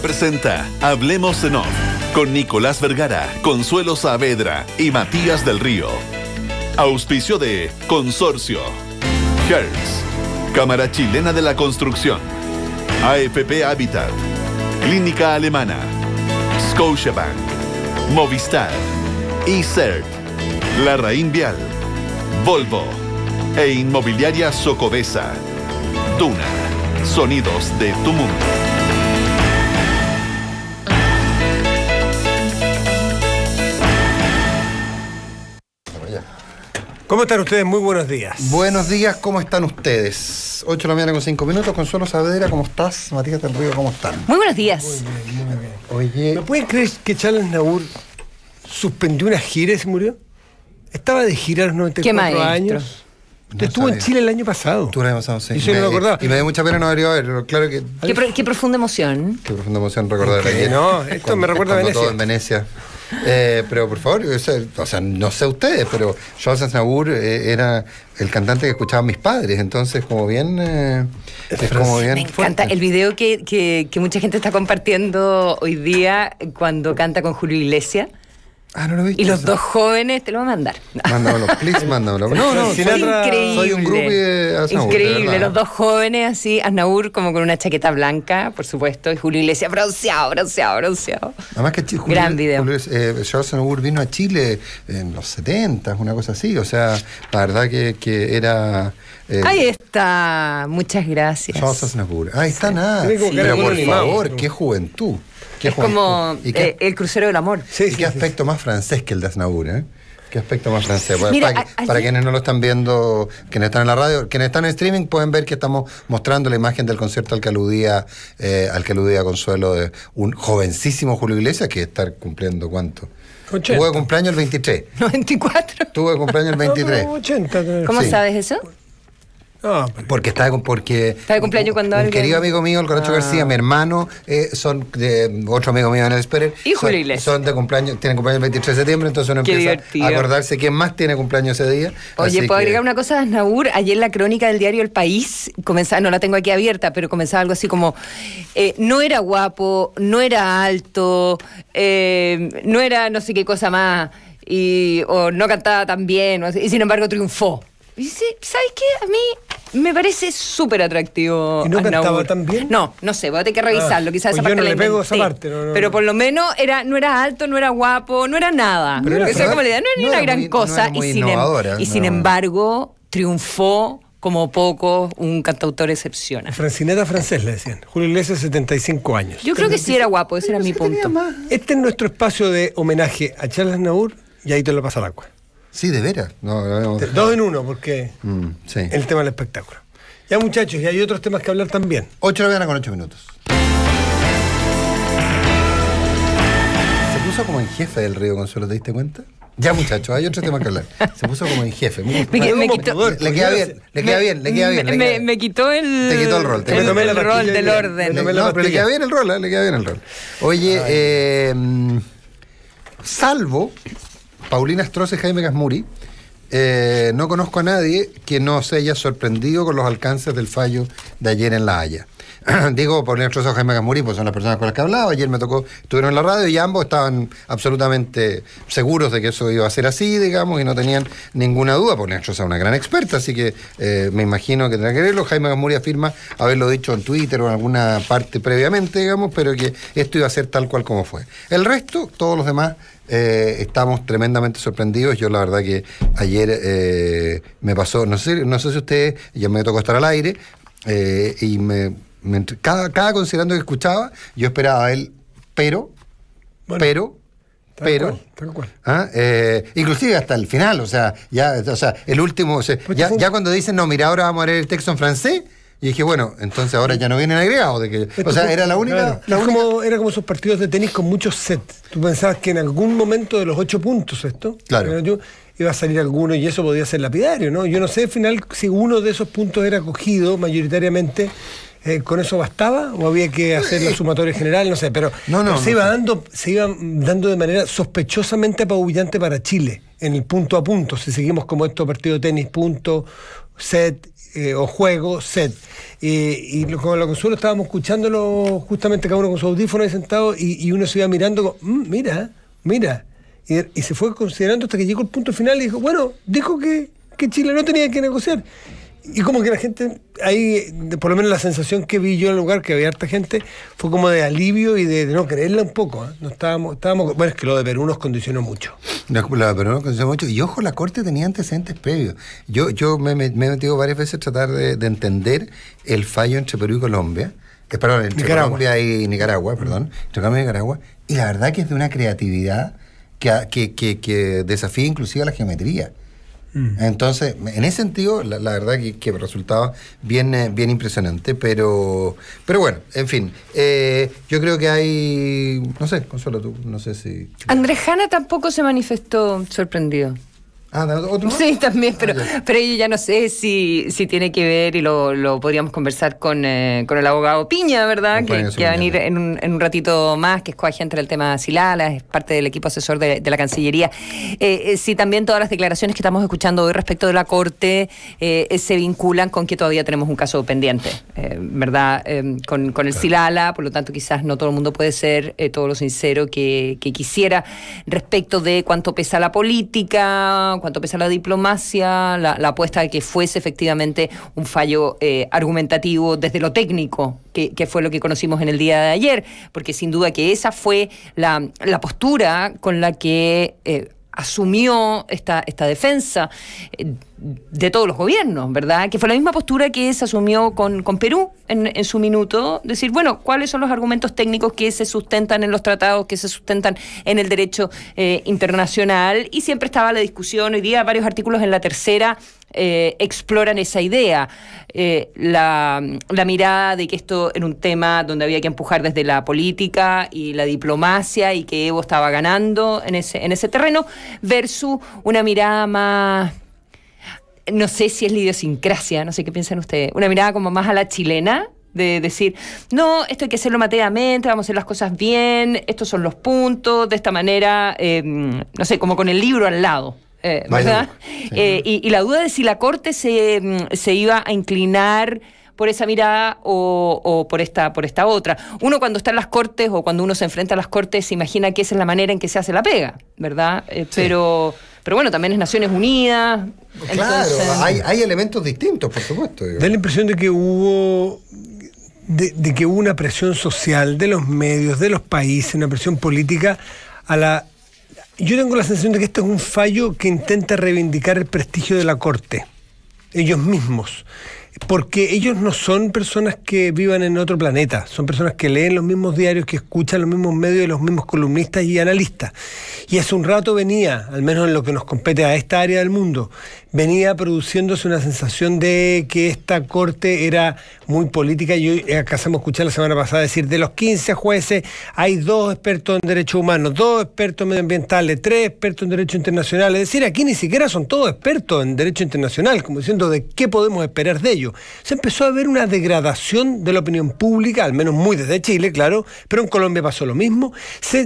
presenta Hablemos en Off con Nicolás Vergara, Consuelo Saavedra y Matías del Río. Auspicio de Consorcio, Hertz, Cámara Chilena de la Construcción, AFP Habitat, Clínica Alemana, Scotiabank, Movistar, e La Larraín Vial, Volvo e Inmobiliaria Socobesa. Duna, sonidos de tu mundo. ¿Cómo están ustedes? Muy buenos días. Buenos días, ¿cómo están ustedes? 8 de la mañana con 5 minutos. Consuelo Saavedra, ¿cómo estás? Matías del Río, ¿cómo están? Muy buenos días. Muy Oye. ¿No pueden creer que Charles Naur suspendió una gira y se murió? Estaba de gira a los 94 años. No estuvo en Chile el año pasado. Estuvo el año pasado, sí. Y yo me, no lo acordaba. Y me dio mucha pena no haber ido a verlo. Claro que. Qué, profunda emoción. Qué profunda emoción recordar okay, No, esto me recuerda a Venecia. Todo en Venecia. Eh, pero por favor, no sé ustedes, pero joseph Aznavour eh, era el cantante que escuchaban mis padres, entonces como bien... Eh, es como bien Me encanta el video que, que, que mucha gente está compartiendo hoy día cuando canta con Julio Iglesias. Ah, y los dos jóvenes te lo voy a mandar. Mándamelo, please, mándamelo. No, no, Sinatra, increíble. soy un grupo de Increíble, los ¿eh? dos jóvenes así, Asnaur como con una chaqueta blanca, por supuesto, y Julio Iglesias bronceado, bronceado, bronceado. Además que Julio, Gran video. eh, vino a Chile en los 70, una cosa así, o sea, la verdad que, que era... Eh, Ahí está, muchas gracias. George Aznaur. Ahí está nada. Pero por favor, qué juventud es como eh, el crucero del amor. Sí, qué aspecto más francés que el de Aznavour, ¿eh? Qué aspecto más francés. para, quienes no lo están viendo, quienes están en la radio, quienes están en streaming pueden ver que estamos mostrando la imagen del concierto al que aludía, eh, al que aludía Consuelo de un jovencísimo Julio Iglesias que está cumpliendo cuánto. Tuve cumpleaños el 23. 94. Tuve cumpleaños el 23. 80. ¿Cómo sabes eso? porque está porque está de cumpleaños cuando un, querido amigo mío el Corocho ah. García mi hermano eh, son de, otro amigo mío Nels Pérez son de cumpleaños tienen cumpleaños el 23 de septiembre entonces uno empieza a acordarse quién más tiene cumpleaños ese día oye puedo agregar una cosa Naur? ayer la crónica del diario El País comenzaba no la tengo aquí abierta pero comenzaba algo así como eh, no era guapo no era alto eh, no era no sé qué cosa más y o no cantaba tan bien y sin embargo triunfó y dice, ¿sabes qué? A mí me parece súper atractivo. ¿Y no cantaba tan bien? No, no sé, voy a tener que revisarlo. Ah, quizás pues esa parte yo no le pego esa parte. pero por lo menos era, no era alto, no era guapo, no era nada. no era ni una gran cosa. y sin, em- embargo, triunfó como poco un cantautor excepcional. Francineta Francés le decían. Julio Iglesias, 75 años. Yo creo que sí era guapo, ese era mi punto. Este es nuestro espacio de homenaje a Charles Naur y ahí te lo pasa La cueva. Sí, de veras. Dos en uno, porque mm, sí. el tema del espectáculo. Ya muchachos, y hay otros temas que hablar también. Ocho de la con ocho minutos. Se puso como en jefe del Río Consuelo, ¿te diste cuenta? Ya muchachos, hay otro tema que hablar. Se puso como en jefe. me, me quitó, le, queda bien, le queda bien, le queda bien. Me, me, quitó el. Te quitó el rol. Te quitó el, el rol del orden. Le, pero le queda bien el rol, ¿eh? le queda bien el rol. Oye, eh, mm, salvo Paulina Stross y Jaime Gasmuri. Eh, no conozco a nadie que no se haya sorprendido con los alcances del fallo de ayer en La Haya. Digo, Paulina Stross o Jaime Gasmuri, pues son las personas con las que hablaba. Ayer me tocó, estuvieron en la radio y ambos estaban absolutamente seguros de que eso iba a ser así, digamos, y no tenían ninguna duda. Paulina Stross es una gran experta, así que eh, me imagino que tendrá que verlo. Jaime Gasmuri afirma haberlo dicho en Twitter o en alguna parte previamente, digamos, pero que esto iba a ser tal cual como fue. El resto, todos los demás eh, estamos tremendamente sorprendidos. Yo la verdad que ayer eh, me pasó, no sé, no sé si ustedes, ya me tocó estar al aire, eh, y me, cada, considerando que escuchaba, yo esperaba él, pero, pero, pero, ¿ah? inclusive hasta el final, o sea, ya, o sea, el último, pues ya, ya, cuando dicen, no, mira, ahora vamos a leer el texto en francés y dije, bueno, entonces ahora ya no vienen agregados. De que, o sea, era la única. era como esos partidos de tenis con muchos sets. Tú pensabas que en algún momento de los ocho puntos, esto. Claro. iba a salir alguno y eso podía ser lapidario, ¿no? Yo no sé al final si uno de esos puntos era cogido mayoritariamente. Eh, ¿Con eso bastaba o había que hacer la sumatoria general? No sé, pero, se, iba dando, se dando de manera sospechosamente apabullante para Chile en el punto a punto. Si seguimos como estos partidos tenis, punto, set eh, o juego, set. y eh, y lo, con la estábamos escuchándolo justamente cada uno con su audífono ahí sentado y, uno se iba mirando, mmm, mira, mira. Y, se fue considerando hasta que llegó el punto final y dijo, bueno, dijo que, que Chile no tenía que negociar y como que la gente, ahí, por lo menos la sensación que vi yo en el lugar, que había harta gente, fue como de alivio y de, no creerla un poco. ¿eh? No estábamos, estábamos, bueno, es que lo de Perú nos condicionó mucho. La, de Perú nos condicionó mucho. Y ojo, la Corte tenía antecedentes previos. Yo, yo me, he metido varias veces a tratar de, entender el fallo entre Perú y Colombia. Eh, perdón, entre Colombia y Nicaragua, perdón. Entre Colombia y Nicaragua. Y la verdad que es de una creatividad que, que desafía inclusive a la geometría. Mm. Entonces, en ese sentido, la, verdad que, resultaba bien, eh, bien impresionante, pero, pero bueno, en fin, eh, yo creo que hay, no sé, Consuelo, tú, no sé si... Andrejana tampoco se manifestó sorprendido. Ah, sí, también, pero, ah, yo ya no sé si, si tiene que ver y lo, podríamos conversar eh, con, el abogado Piña, ¿verdad? Que, va a venir en un, ratito más, que es coagente del tema Silala, es parte del equipo asesor de, la Cancillería. Eh, eh si también todas las declaraciones que estamos escuchando hoy respecto de la Corte eh, se vinculan con que todavía tenemos un caso pendiente, ¿verdad? con, el Silala, por lo tanto, quizás no todo el mundo puede ser todo lo sincero que, que quisiera respecto de cuánto pesa la política cuanto pesa la diplomacia, la, apuesta de que fuese efectivamente un fallo eh, argumentativo desde lo técnico, que, fue lo que conocimos en el día de ayer, porque sin duda que esa fue la, postura con la que eh, asumió esta, esta defensa eh, de todos los gobiernos, ¿verdad? Que fue la misma postura que se asumió con, Perú en, su minuto, decir, bueno, ¿cuáles son los argumentos técnicos que se sustentan en los tratados, que se sustentan en el derecho eh, internacional? Y siempre estaba la discusión, hoy día varios artículos en la tercera eh, exploran esa idea. Eh, la, mirada de que esto era un tema donde había que empujar desde la política y la diplomacia y que Evo estaba ganando en ese, terreno, versus una mirada más no sé si es la idiosincrasia, no sé qué piensan ustedes, una mirada como más a la chilena, de decir, no, esto hay que hacerlo materialmente, vamos a hacer las cosas bien, estos son los puntos, de esta manera, eh, no sé, como con el libro al lado. Eh, ¿verdad? Eh, y, la duda de si la Corte se, mm, iba a inclinar por esa mirada o, por esta por esta otra. Uno cuando está en las cortes o cuando uno se enfrenta a las cortes se imagina que esa es la manera en que se hace la pega, ¿verdad? Eh, pero pero bueno, también es Naciones Unidas. Claro, hay, elementos distintos, por supuesto. Da la impresión de que hubo de que hubo una presión social de los medios, de los países, una presión política a la yo tengo la sensación de que esto es un fallo que intenta reivindicar el prestigio de la Corte, ellos mismos, porque ellos no son personas que vivan en otro planeta, son personas que leen los mismos diarios, que escuchan los mismos medios, los mismos columnistas y analistas. Y hace un rato venía, al menos en lo que nos compete a esta área del mundo, venía produciéndose una sensación de que esta corte era muy política. Y hoy eh, acasamos escuchar la semana pasada decir, de los 15 jueces hay dos expertos en derechos humanos, dos expertos medioambientales, tres expertos en derecho internacional. Es decir, aquí ni siquiera son todos expertos en derecho internacional, como diciendo de qué podemos esperar de ellos. Se empezó a ver una degradación de la opinión pública, al menos muy desde Chile, claro, pero en Colombia pasó lo mismo.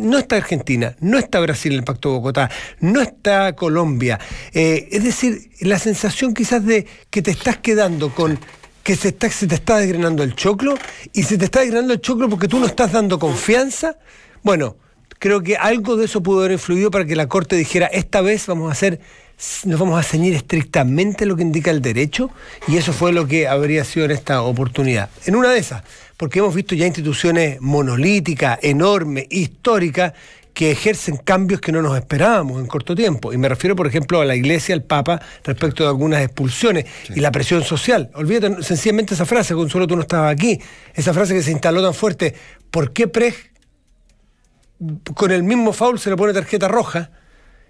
no está Argentina, no está Brasil en el Pacto de Bogotá, no está Colombia. Eh, es decir, la sensación quizás de que te estás quedando con que se, está, te está desgrenando el choclo y se te está desgrenando el choclo porque tú no estás dando confianza. Bueno, creo que algo de eso pudo haber influido para que la Corte dijera, esta vez vamos a hacer, nos vamos a ceñir estrictamente lo que indica el derecho, y eso fue lo que habría sido en esta oportunidad. En una de esas, porque hemos visto ya instituciones monolíticas, enormes, históricas, que ejercen cambios que no nos esperábamos en corto tiempo. Y me refiero, por ejemplo, a la Iglesia, al Papa, respecto de algunas expulsiones y la presión social. Olvídate sencillamente esa frase, Consuelo, tú no estabas aquí, esa frase que se instaló tan fuerte. ¿Por qué Prej con el mismo foul se le pone tarjeta roja?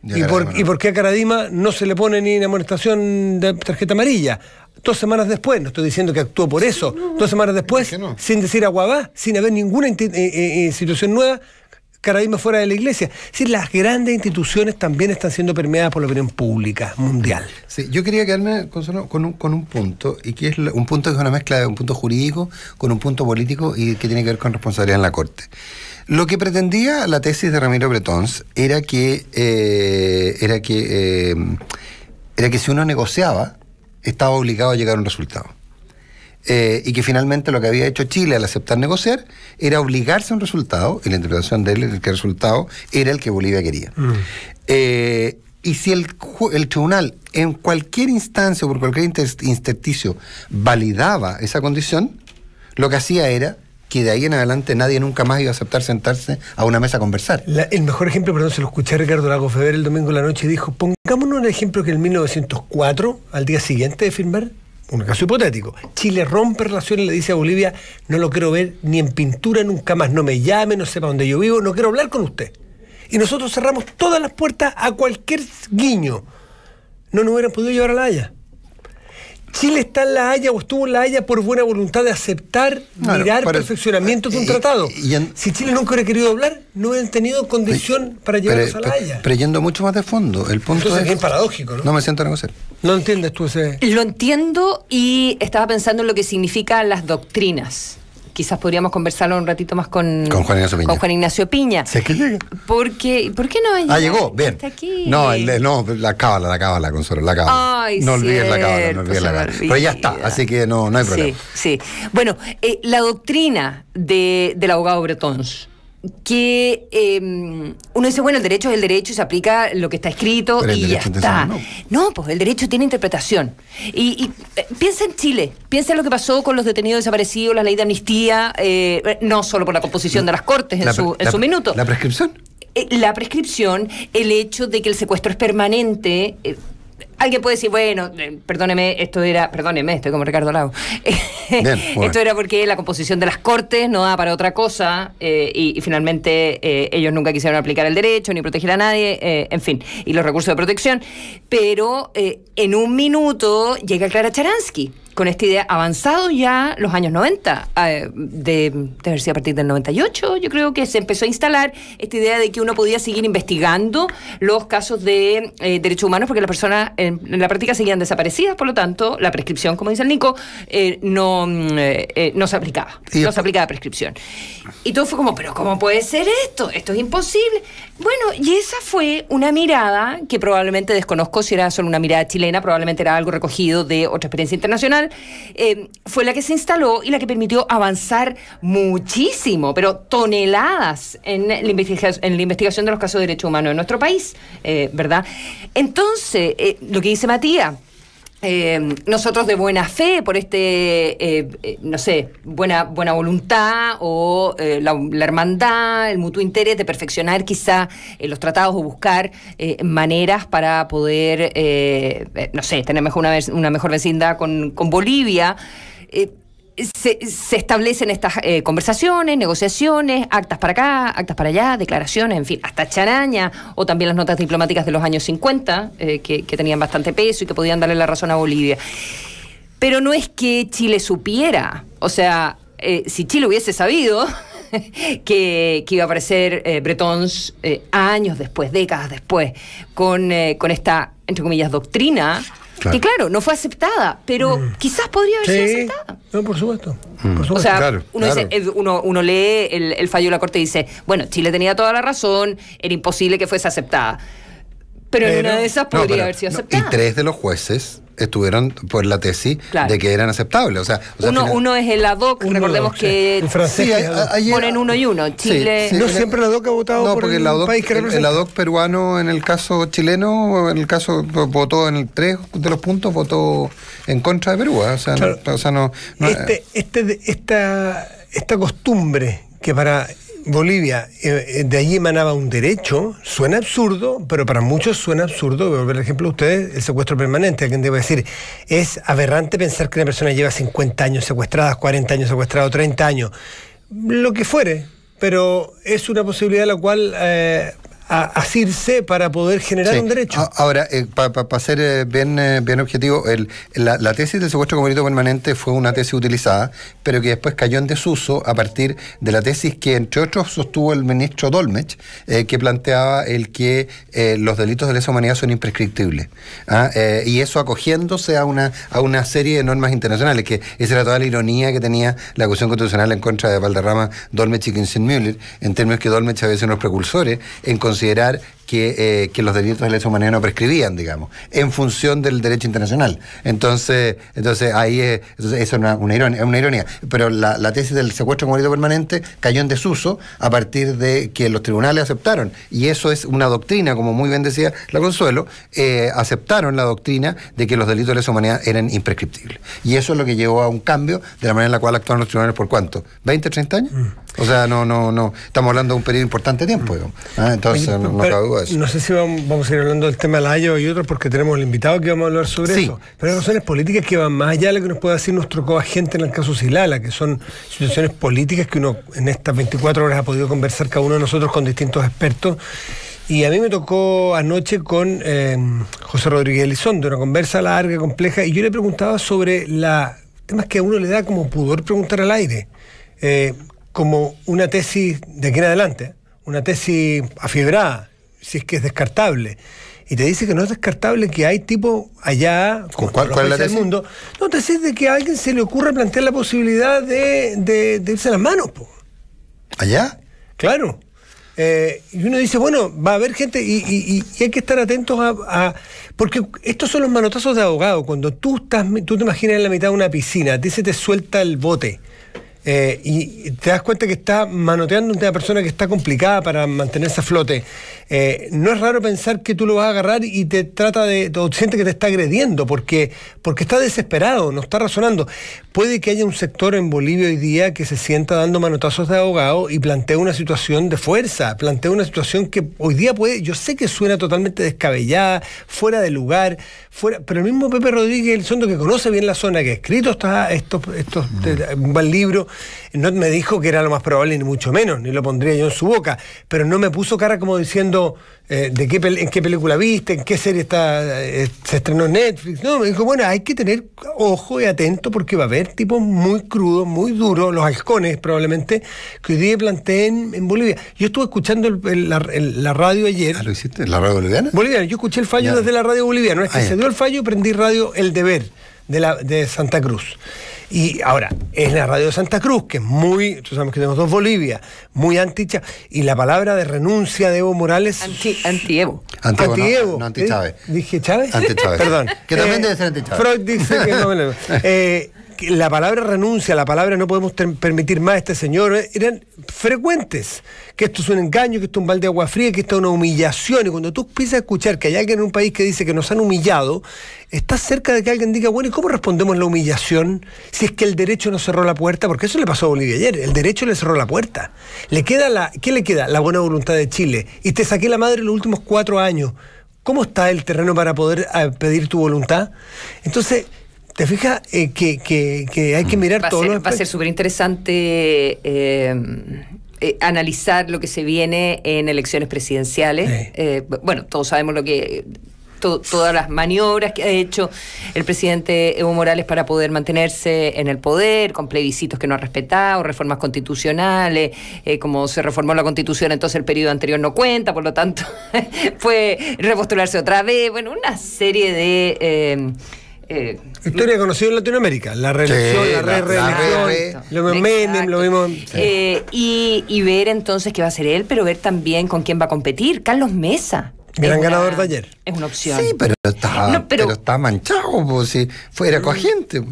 ¿Y, por, qué a Caradima no se le pone ni una amonestación de tarjeta amarilla? dos semanas después, no estoy diciendo que actuó por eso, dos semanas después, sin decir aguabá, sin haber ninguna eh, eh, eh, situación nueva, caraísmo fuera de la iglesia. las grandes instituciones también están siendo permeadas por la opinión pública mundial. Sí, yo quería quedarme con, un, con un punto, y que es un punto que es una mezcla de un punto jurídico con un punto político y que tiene que ver con responsabilidad en la Corte. Lo que pretendía la tesis de Ramiro Bretons era que, eh, era que, eh, era que si uno negociaba, estaba obligado a llegar a un resultado. Eh, y que finalmente lo que había hecho Chile al aceptar negociar era obligarse a un resultado, y la interpretación de él era que el resultado era el que Bolivia quería. Mm. Eh, y si el, tribunal en cualquier instancia o por cualquier intersticio validaba esa condición, lo que hacía era que de ahí en adelante nadie nunca más iba a aceptar sentarse a una mesa a conversar. el mejor ejemplo, perdón, se lo escuché a Ricardo Lago Feber el domingo de la noche, y dijo, pongámonos un ejemplo que en 1904, al día siguiente de firmar, un caso hipotético, Chile rompe relaciones y le dice a Bolivia, no lo quiero ver ni en pintura nunca más, no me llame, no sepa dónde yo vivo, no quiero hablar con usted. Y nosotros cerramos todas las puertas a cualquier guiño. No nos hubieran podido llevar a la Haya. Chile está en La Haya o estuvo en La Haya por buena voluntad de aceptar, mirar perfeccionamiento de un eh, tratado. Eh, si Chile nunca hubiera querido hablar, no hubieran tenido condición para llegar a La Haya. Preyendo mucho más de fondo, el punto es... es paradójico, ¿no? No me siento a negociar. ¿Lo entiendes tú ese...? Lo entiendo y estaba pensando en lo que significan las doctrinas quizás podríamos conversarlo un ratito más con, con, Juan, Ignacio Piña. Con que llega. Porque, ¿Por qué no ha llegado? Ah, llegó, bien. aquí. No, no, la cábala, la cábala, Consuelo, la cábala. Ay, no olvides la cábala, no olvides la cábala. Pero ya está, así que no, no hay problema. Sí, sí. Bueno, eh, la doctrina de, del abogado Bretons que em, uno dice, bueno, el derecho es el derecho y se aplica lo que está escrito y ya está. No. pues el derecho tiene interpretación. Y, eh, piensa en Chile, piensa en lo que pasó con los detenidos desaparecidos, la ley de amnistía, eh, no solo por la composición de las cortes en, su minuto. ¿La prescripción? Eh, la prescripción, el hecho de que el secuestro es permanente, Alguien puede decir, bueno, eh, perdóneme, esto era, perdóneme, estoy como Ricardo Lago. Esto era porque la composición de las cortes no da para otra cosa eh, y, finalmente eh, ellos nunca quisieron aplicar el derecho ni proteger a nadie, en fin, y los recursos de protección. Pero en un minuto llega Clara Charansky con esta idea avanzado ya los años 90, ah, eh, de, de a partir del 98, yo creo que se empezó a instalar esta idea de que uno podía seguir investigando los casos de eh, derechos humanos porque las personas en, la práctica seguían desaparecidas, por lo tanto, la prescripción, como dice el Nico, eh, no, mm, no se aplicaba, no se aplicaba prescripción. Y todo fue como, pero ¿cómo puede ser esto? Esto es imposible. Bueno, y esa fue una mirada que probablemente desconozco si era solo una mirada chilena, probablemente era algo recogido de otra experiencia internacional, eh, fue la que se instaló y la que permitió avanzar muchísimo, pero toneladas en la, investigación, de los casos de derechos humanos en nuestro país, eh, ¿verdad? Entonces, eh, lo que dice Matías, Em, nosotros de buena fe, por este, eh, eh, no sé, buena, buena voluntad o eh, la, hermandad, el mutuo interés de perfeccionar quizá los tratados o buscar maneras para poder, no sé, tener mejor una, mejor vecindad con, con Bolivia se, establecen estas eh, conversaciones, negociaciones, actas para acá, actas para allá, declaraciones, en fin, hasta charaña, o también las notas diplomáticas de los años 50, eh, que, tenían bastante peso y que podían darle la razón a Bolivia. Pero no es que Chile supiera, o sea, eh, si Chile hubiese sabido que, iba a aparecer Bretons años después, décadas después, con, con esta, entre comillas, doctrina Claro. Que claro, no fue aceptada, pero mm. quizás podría haber sido aceptada. No, por supuesto. Mm. O sea, uno, lee el, fallo de la Corte y dice, bueno, Chile tenía toda la razón, era imposible que fuese aceptada. Pero, en una de esas podría haber sido aceptada. y tres de los jueces estuvieron por la tesis de que eran aceptables. O sea, uno, es el ad hoc, recordemos que ponen uno y uno. Chile. no siempre el ad hoc ha votado no, por el, ad hoc país que el, el hoc peruano, en el caso chileno, en el caso votó en el tres de los puntos, votó en contra de Perú. ¿eh? O sea, no, o sea no, este, este, esta, esta costumbre que para Bolivia, eh, eh, de allí emanaba un derecho, suena absurdo, pero para muchos suena absurdo, por ejemplo, ustedes, el secuestro permanente, alguien debe decir, es aberrante pensar que una persona lleva 50 años secuestrada, 40 años secuestrado, 30 años, lo que fuere, pero es una posibilidad la cual eh, a, asirse para poder generar un derecho. Ahora, eh, para ser eh, bien, eh, bien objetivo, el, la, tesis del secuestro comunitario permanente fue una tesis utilizada, pero que después cayó en desuso a partir de la tesis que, entre otros, sostuvo el ministro Dolmech, que planteaba el que los delitos de lesa humanidad son imprescriptibles. ¿ah? y eso acogiéndose a una, a una serie de normas internacionales, que esa era toda la ironía que tenía la acusación constitucional en contra de Valderrama, Dolmech y Kinsen Müller, en términos que Dolmech había sido los precursores en considerar que, eh, que los delitos de lesa humanidad no prescribían, digamos, en función del derecho internacional. Entonces, entonces ahí es, eso es una, ironía, una ironía. Pero la, tesis del secuestro con permanente cayó en desuso a partir de que los tribunales aceptaron. Y eso es una doctrina, como muy bien decía la Consuelo, eh, aceptaron la doctrina de que los delitos de lesa humanidad eran imprescriptibles. Y eso es lo que llevó a un cambio de la manera en la cual actuaron los tribunales por cuánto, 20, 30 años. Mm. O sea, no, no, no, estamos hablando de un periodo importante de tiempo, mm. ah, entonces, no, no sé si vamos a ir hablando del tema de y otros, porque tenemos el invitado que vamos a hablar sobre eso. Pero hay razones políticas que van más allá de lo que nos puede decir nuestro coagente en el caso Silala, que son situaciones políticas que uno en estas 24 horas ha podido conversar cada uno de nosotros con distintos expertos. Y a mí me tocó anoche con em, José Rodríguez Elizondo, una conversa larga, compleja, y yo le preguntaba sobre la temas que a uno le da como pudor preguntar al aire, eh, como una tesis de aquí en adelante, una tesis afibrada si es que es descartable. Y te dice que no es descartable que hay tipo allá, ¿Con cuál, cuál del mundo. No, te de que a alguien se le ocurra plantear la posibilidad de, de, de irse a las manos. ¿Allá? Claro. Eh, y uno dice, bueno, va a haber gente y, hay que estar atentos a, a, Porque estos son los manotazos de abogado. Cuando tú, estás, tú te imaginas en la mitad de una piscina, a se te suelta el bote eh, y te das cuenta que está manoteando una persona que está complicada para mantenerse a flote. Eh, no es raro pensar que tú lo vas a agarrar y te trata de, o siente que te está agrediendo, porque, porque está desesperado, no está razonando. Puede que haya un sector en Bolivia hoy día que se sienta dando manotazos de abogado y plantea una situación de fuerza, plantea una situación que hoy día puede, yo sé que suena totalmente descabellada, fuera de lugar, fuera, pero el mismo Pepe Rodríguez el sondo que conoce bien la zona, que ha escrito está, estos, estos, un buen libro, no me dijo que era lo más probable, ni mucho menos, ni lo pondría yo en su boca, pero no me puso cara como diciendo eh, de en qué película viste, en qué serie está, eh, se estrenó Netflix. No, me dijo, bueno, hay que tener ojo y atento porque va a haber tipos muy crudos, muy duros, los halcones probablemente, que hoy día planteen en Bolivia. Yo estuve escuchando la, radio ayer. Ah, lo hiciste? ¿La radio boliviana? Boliviana, yo escuché el fallo desde la radio boliviana. es ah, se dio el fallo y prendí radio El Deber de Santa Cruz. Y ahora, es la radio de Santa Cruz, que es muy, tú sabes que tenemos dos Bolivia, muy anticha, y la palabra de renuncia de Evo Morales. Anti, Evo. Anti, -Evo, No, anti Chávez. ¿Eh? ¿Dije Chávez? Anti Chávez. Perdón. Que también eh, debe ser anti Chávez. Freud dice que no me lo. Eh, la palabra renuncia, la palabra no podemos permitir más a este señor, eh, eran frecuentes. Que esto es un engaño, que esto es un balde de agua fría, que esto es una humillación. Y cuando tú empiezas a escuchar que hay alguien en un país que dice que nos han humillado, estás cerca de que alguien diga, bueno, ¿y cómo respondemos la humillación si es que el derecho nos cerró la puerta? Porque eso le pasó a Bolivia ayer, el derecho le cerró la puerta. Le queda la, ¿Qué le queda? La buena voluntad de Chile. Y te saqué la madre en los últimos cuatro años. ¿Cómo está el terreno para poder eh, pedir tu voluntad? Entonces, ¿Te fijas eh, que, hay que mirar todos todo? Va a ser súper interesante eh, eh, analizar lo que se viene en elecciones presidenciales. bueno, todos sabemos lo que todas las maniobras que ha hecho el presidente Evo Morales para poder mantenerse en el poder, con plebiscitos que no ha respetado, reformas constitucionales, como se reformó la constitución, entonces el periodo anterior no cuenta, por lo tanto fue repostularse otra vez, bueno, una serie de... Eh, Historia conocida en Latinoamérica, la reelección, la lo mismo lo vimos eh, y, ver entonces qué va a ser él, pero ver también con quién va a competir. Carlos Mesa. Gran ganador de ayer. Es una opción. Sí, pero está, pero, está manchado, pues, si fuera mm. cogiente.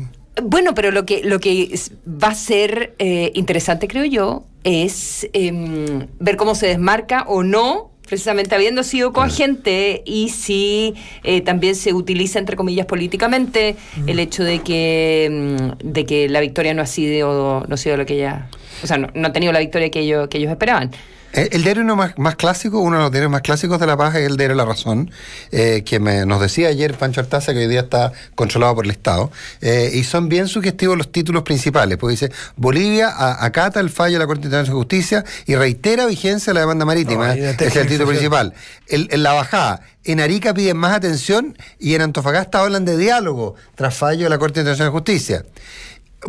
Bueno, pero lo que, lo que va a ser eh, interesante, creo yo, es em, ver cómo se desmarca o no precisamente habiendo sido coagente y si eh, también se utiliza entre comillas políticamente mm. el hecho de que mm, de que la victoria no ha sido no ha sido lo que ella o sea no, no ha tenido la victoria que ellos que ellos esperaban eh, el diario uno más, clásico, uno de los diarios más clásicos de La Paz es el diario La Razón, eh, que me, nos decía ayer Pancho Artaza que hoy día está controlado por el Estado. Eh, y son bien sugestivos los títulos principales, porque dice, Bolivia acata el fallo de la Corte Internacional de Justicia y reitera vigencia de la demanda marítima. es el título principal. en la bajada, en Arica piden más atención y en Antofagasta hablan de diálogo tras fallo de la Corte Internacional de Justicia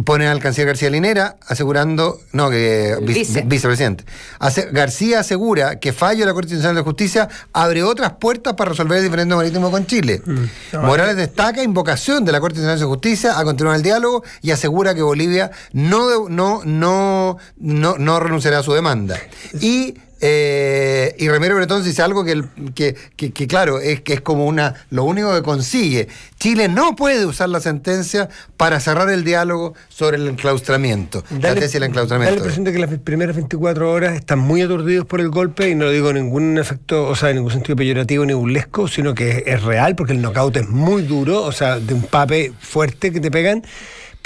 ponen al canciller García Linera asegurando, no, que vicepresidente. García asegura que fallo de la Corte Internacional de Justicia abre otras puertas para resolver el diferendo marítimo con Chile. Mm. Morales eh. destaca invocación de la Corte Internacional de Justicia a continuar el diálogo y asegura que Bolivia no, no, no, no, no renunciará a su demanda. Y eh, y Ramiro Bretón dice algo que, que, que, claro, es que es como una lo único que consigue. Chile no puede usar la sentencia para cerrar el diálogo sobre el enclaustramiento. la tesis del enclaustramiento. Dale la que las primeras 24 horas están muy aturdidos por el golpe y no digo ningún efecto, o sea, en ningún sentido peyorativo ni burlesco, sino que es, es real porque el knockout es muy duro, o sea, de un pape fuerte que te pegan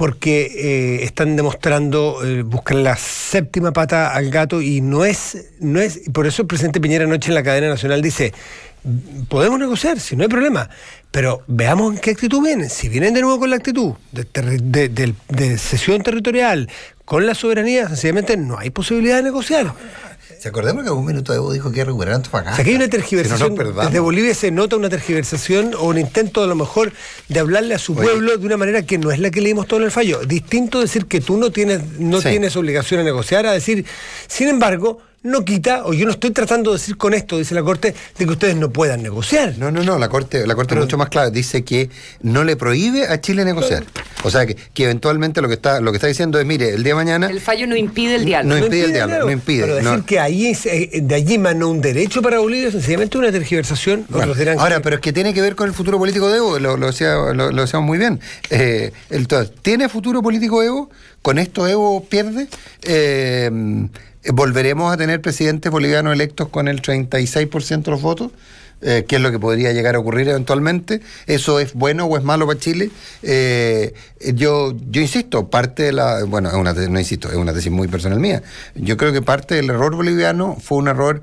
porque eh, están demostrando eh, buscar la séptima pata al gato y no es, no es, por eso el presidente Piñera anoche en la cadena nacional dice, podemos negociar, si no hay problema, pero veamos en qué actitud vienen, si vienen de nuevo con la actitud de, de, de cesión territorial, con la soberanía, sencillamente no hay posibilidad de negociar. ¿Se acordamos que algún un minuto de vos dijo que iba a recuperar acá? O hay una tergiversación. desde Bolivia se nota una tergiversación o un intento, a lo mejor, de hablarle a su pueblo de una manera que no es la que leímos todo en el fallo. Distinto decir que tú no tienes, no tienes obligación a negociar, a decir, sin embargo no quita, o yo no estoy tratando de decir con esto, dice la Corte, de que ustedes no puedan negociar. No, no, no, la Corte, la corte es mucho más claro dice que no le prohíbe a Chile negociar. O sea, que, eventualmente lo que, está, lo que está diciendo es, mire, el día de mañana... El fallo no impide el diálogo. No, impide, el diálogo, no impide. Pero decir que ahí, eh, de allí manó un derecho para Bolivia es sencillamente una tergiversación. dirán ahora, pero es que tiene que ver con el futuro político de Evo, lo, lo, decíamos muy bien. Eh, entonces, ¿tiene futuro político Evo? ¿Con esto Evo pierde? Eh, eh, ¿Volveremos a tener presidentes bolivianos electos con el 36% de los votos? Eh, qué es lo que podría llegar a ocurrir eventualmente. ¿Eso es bueno o es malo para Chile? Eh, yo, yo insisto, parte de la. Bueno, es una, no insisto, es una tesis muy personal mía. Yo creo que parte del error boliviano fue un error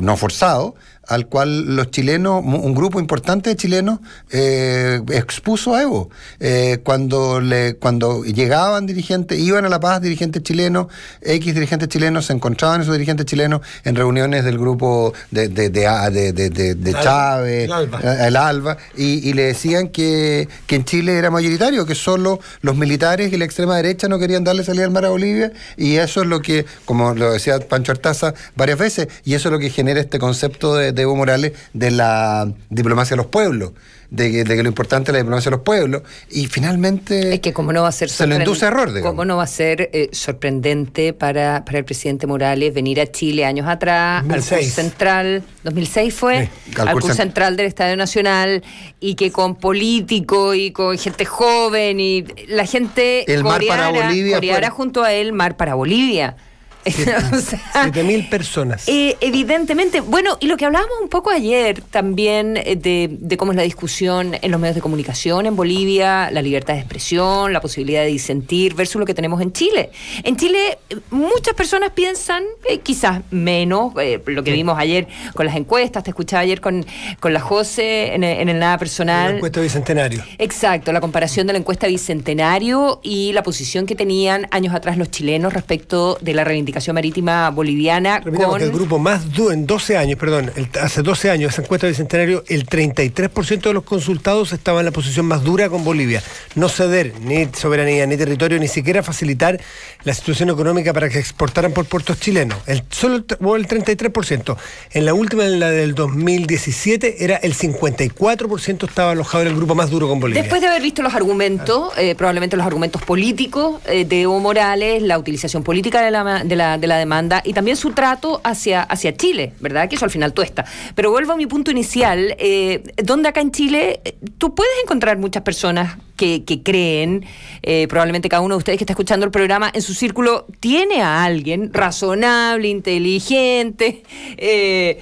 no forzado al cual los chilenos, un grupo importante de chilenos, eh, expuso a Evo. Eh, cuando, le, cuando llegaban dirigentes, iban a La Paz dirigentes chilenos, X dirigentes chilenos, se encontraban esos dirigentes chilenos en reuniones del grupo de, de, de, Chávez, eh, el Alba, y, le decían que, que en Chile era mayoritario, que solo los militares y la extrema derecha no querían darle salida al mar a Bolivia, y eso es lo que, como lo decía Pancho Artaza varias veces, y eso es lo que genera este concepto de de Evo Morales de la diplomacia de los pueblos, de que, lo importante es la diplomacia de los pueblos, y finalmente... Es que como no va a ser se lo induce error, Como no va a ser eh, sorprendente para, el presidente Morales venir a Chile años atrás, al curso central, 2006 fue, al, central. del Estadio Nacional, y que con políticos y con gente joven y la gente... El mar para Bolivia. junto a él, mar para Bolivia. mil personas. Eh, evidentemente, bueno, y lo que hablábamos un poco ayer también eh, de, cómo es la discusión en los medios de comunicación en Bolivia, la libertad de expresión, la posibilidad de disentir versus lo que tenemos en Chile. En Chile eh, muchas personas piensan, quizás menos, lo que vimos ayer con las encuestas, te escuchaba ayer con, con la José en, el Nada Personal. La encuesta Bicentenario. Exacto, la comparación de la encuesta Bicentenario y la posición que tenían años atrás los chilenos respecto de la reivindicación Marítima Boliviana. Con... que el grupo más duro en 12 años, perdón, hace 12 años, esa encuesta del centenario, el 33% de los consultados estaba en la posición más dura con Bolivia. No ceder ni soberanía, ni territorio, ni siquiera facilitar la situación económica para que exportaran por puertos chilenos. El, solo el, el 33%. En la última, en la del 2017, era el 54% estaba alojado en el grupo más duro con Bolivia. Después de haber visto los argumentos, eh, probablemente los argumentos políticos eh, de Evo Morales, la utilización política de la la, de la demanda y también su trato hacia, hacia Chile, ¿verdad? Que eso al final tú está. Pero vuelvo a mi punto inicial, eh, donde acá en Chile eh, tú puedes encontrar muchas personas que, creen, eh, probablemente cada uno de ustedes que está escuchando el programa en su círculo tiene a alguien razonable, inteligente, eh,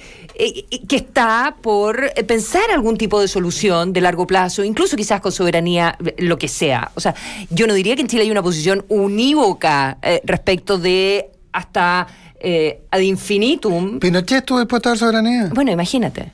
que está por pensar algún tipo de solución de largo plazo, incluso quizás con soberanía, lo que sea. O sea, yo no diría que en Chile hay una posición unívoca respecto de hasta eh, ad infinitum. Pinochet estuvo dispuesto a dar soberanía. Bueno, imagínate.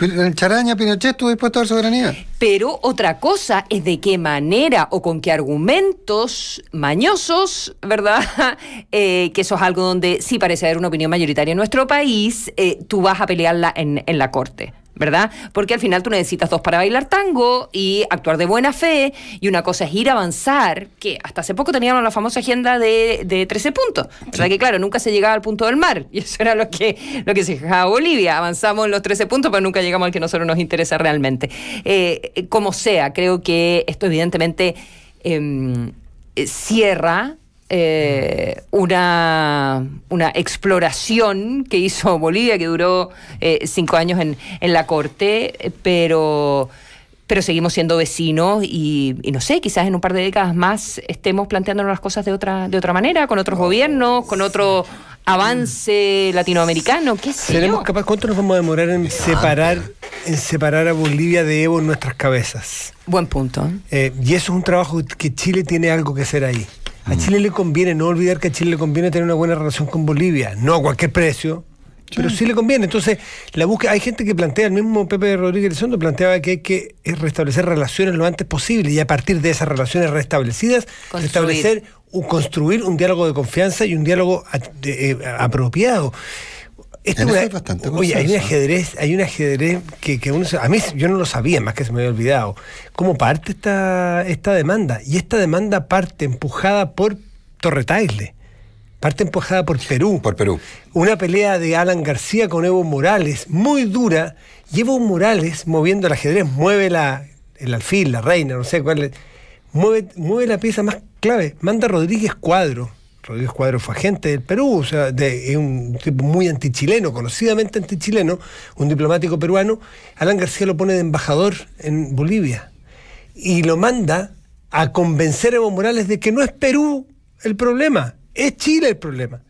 En Charaña Pinochet estuvo dispuesto a dar soberanía. Pero otra cosa es de qué manera o con qué argumentos mañosos, ¿verdad? Eh, que eso es algo donde sí parece haber una opinión mayoritaria en nuestro país, eh, tú vas a pelearla en, en la corte. ¿verdad? Porque al final tú necesitas dos para bailar tango y actuar de buena fe, y una cosa es ir a avanzar, que hasta hace poco teníamos la famosa agenda de, 13 puntos, ¿verdad? Que claro, nunca se llegaba al punto del mar, y eso era lo que, lo que se dejaba Bolivia, avanzamos en los 13 puntos, pero nunca llegamos al que nosotros nos interesa realmente. Eh, como sea, creo que esto evidentemente em, eh, cierra eh, una, una, exploración que hizo Bolivia, que duró eh, cinco años en, en, la corte, pero, pero seguimos siendo vecinos y, no sé, quizás en un par de décadas más estemos planteándonos las cosas de otra, de otra manera, con otros oh, gobiernos, con otro avance latinoamericano, qué sé ¿Seremos ¿Cuánto nos vamos a demorar en separar, en separar a Bolivia de Evo en nuestras cabezas? Buen punto. Eh, y eso es un trabajo que Chile tiene algo que hacer ahí. A Chile le conviene, no olvidar que a Chile le conviene tener una buena relación con Bolivia, no a cualquier precio, pero sí le conviene. Entonces, la búsqueda, hay gente que plantea, el mismo Pepe Rodríguez Elizondo planteaba que hay que eh, restablecer relaciones lo antes posible y a partir de esas relaciones restablecidas, Construir. restablecer o construir un diálogo de confianza y un diálogo eh, apropiado es bastante oye, hay un ¿eh? ajedrez, hay un ajedrez que, a mí yo no lo sabía, más que se me había olvidado. ¿Cómo parte esta, esta demanda? Y esta demanda parte empujada por Torretaile, parte empujada por Perú. Por Perú. Una pelea de Alan García con Evo Morales, muy dura, y Evo Morales moviendo el ajedrez, mueve la, el alfil, la reina, no sé cuál mueve, mueve la pieza más clave, manda Rodríguez Cuadro Rodríguez Cuadro fue agente del Perú, o sea, de, un tipo muy antichileno, conocidamente antichileno, un diplomático peruano. Alan García lo pone de embajador en Bolivia y lo manda a convencer a Evo Morales de que no es Perú el problema, es Chile el problema.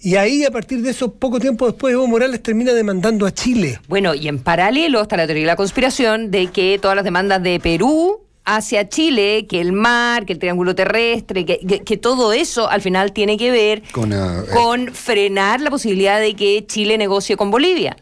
Y ahí, a partir de eso, poco tiempo después, Evo Morales termina demandando a Chile. Bueno, y en paralelo está la teoría de la conspiración de que todas las demandas de Perú hacia Chile, que el mar, que el triángulo terrestre, que, todo eso al final tiene que ver ah, eh, con frenar la posibilidad de que Chile negocie con Bolivia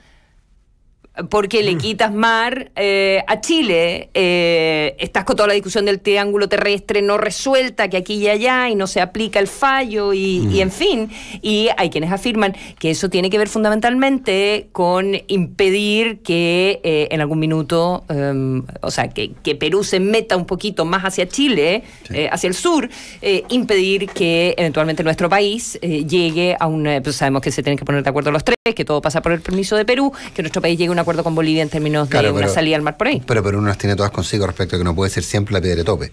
porque le mm. quitas mar eh, a Chile. Eh, estás con toda la discusión del triángulo terrestre no resuelta, que aquí y allá, y no se aplica el fallo, y, mm. en fin. Y hay quienes afirman que eso tiene que ver fundamentalmente con impedir que eh, en algún minuto, em, o sea, que, Perú se meta un poquito más hacia Chile, hacia el sur, impedir que eventualmente nuestro país llegue a un... Pues sabemos que se tienen que poner de acuerdo los tres que todo pasa por el permiso de Perú, que nuestro país llegue a un acuerdo con Bolivia en términos de una salida al mar por ahí. Pero Perú no las tiene todas consigo respecto a que no puede ser siempre la piedra de tope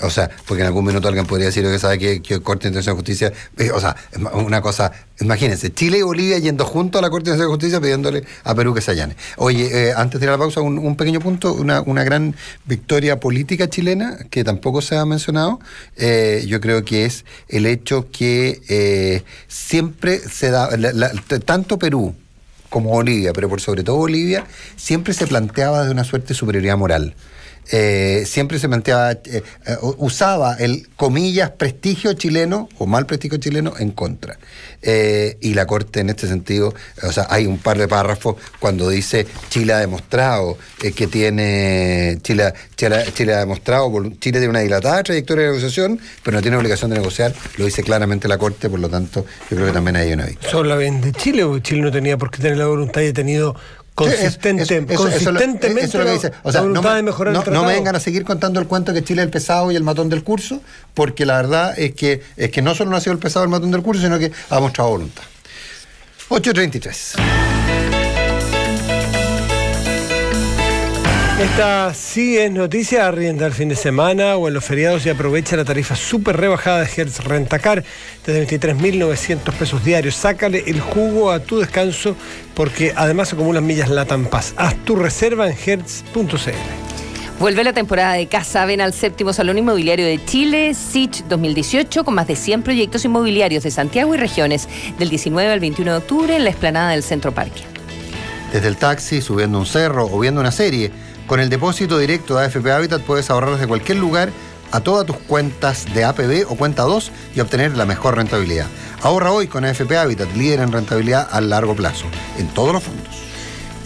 o sea, porque en algún minuto alguien podría decir que sabe que, Corte de Justicia, eh, o sea, una cosa, imagínense, Chile y Bolivia yendo junto a la Corte de Justicia pidiéndole a Perú que se allane. Oye, eh, antes de ir a la pausa, un, pequeño punto, una, gran victoria política chilena que tampoco se ha mencionado, eh, yo creo que es el hecho que siempre se da, tanto Perú como Bolivia, pero por sobre todo Bolivia, siempre se planteaba de una suerte de superioridad moral. Eh, siempre se planteaba, eh, eh, usaba el, comillas, prestigio chileno o mal prestigio chileno en contra. y la Corte en este sentido, o sea, hay un par de párrafos cuando dice Chile ha demostrado que tiene, Chile, Chile, ha demostrado, Chile tiene una dilatada trayectoria de negociación, pero no tiene obligación de negociar, lo dice claramente la Corte, por lo tanto, yo creo que también hay una victoria. vende Chile, o Chile no tenía por qué tener la voluntad y ha tenido Consistentemente. consistentemente lo, que dice. O sea, no, me, vengan a seguir contando el cuento que Chile es el pesado y el matón del curso, porque la verdad es que, es que no solo no ha sido el pesado el matón del curso, sino que ha mostrado voluntad. 833. Esta sí es noticia, arrienda el fin de semana o en los feriados y aprovecha la tarifa súper rebajada de Hertz Rentacar desde 23.900 pesos diarios. Sácale el jugo a tu descanso porque además acumulas millas Latam Paz. Haz tu reserva en hertz.cl. Vuelve la temporada de casa, ven al séptimo Salón Inmobiliario de Chile, SICH 2018, con más de 100 proyectos inmobiliarios de Santiago y regiones, del 19 al 21 de octubre en la explanada del Centro Parque. Desde el taxi, subiendo un cerro o viendo una serie, con el depósito directo de AFP Habitat puedes ahorrar desde cualquier lugar a todas tus cuentas de APB o cuenta 2 y obtener la mejor rentabilidad. Ahorra hoy con AFP Habitat, líder en rentabilidad a largo plazo, en todos los fondos.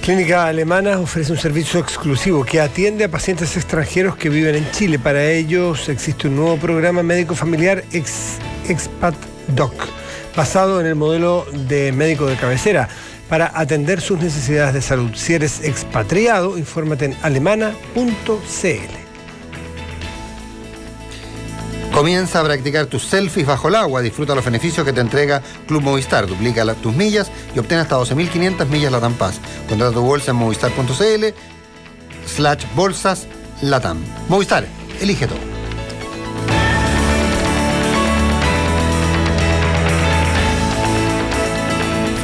Clínica Alemana ofrece un servicio exclusivo que atiende a pacientes extranjeros que viven en Chile. Para ellos existe un nuevo programa médico familiar Expat Doc, basado en el modelo de médico de cabecera para atender sus necesidades de salud. Si eres expatriado, infórmate en alemana.cl. Comienza a practicar tus selfies bajo el agua. Disfruta los beneficios que te entrega Club Movistar. Duplica tus millas y obtén hasta 12.500 millas Latam Paz. Contrata tu bolsa en movistar.cl slash bolsas Latam. Movistar, elige todo.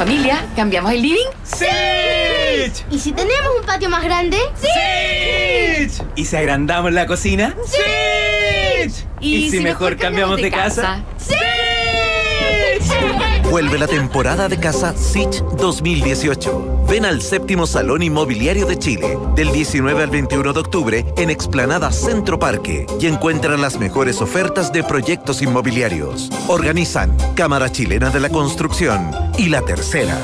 familia, ¿cambiamos el living? ¡Sí! ¿Y si tenemos un patio más grande? ¡Sí! ¿Y si agrandamos la cocina? ¡Sí! ¿Y, si, mejor, cambiamos, de casa? ¡Sí! Vuelve la temporada de Casa Sitch 2018. Ven al séptimo Salón Inmobiliario de Chile, del 19 al 21 de octubre, en Explanada Centro Parque, y encuentra las mejores ofertas de proyectos inmobiliarios. Organizan Cámara Chilena de la Construcción y La Tercera.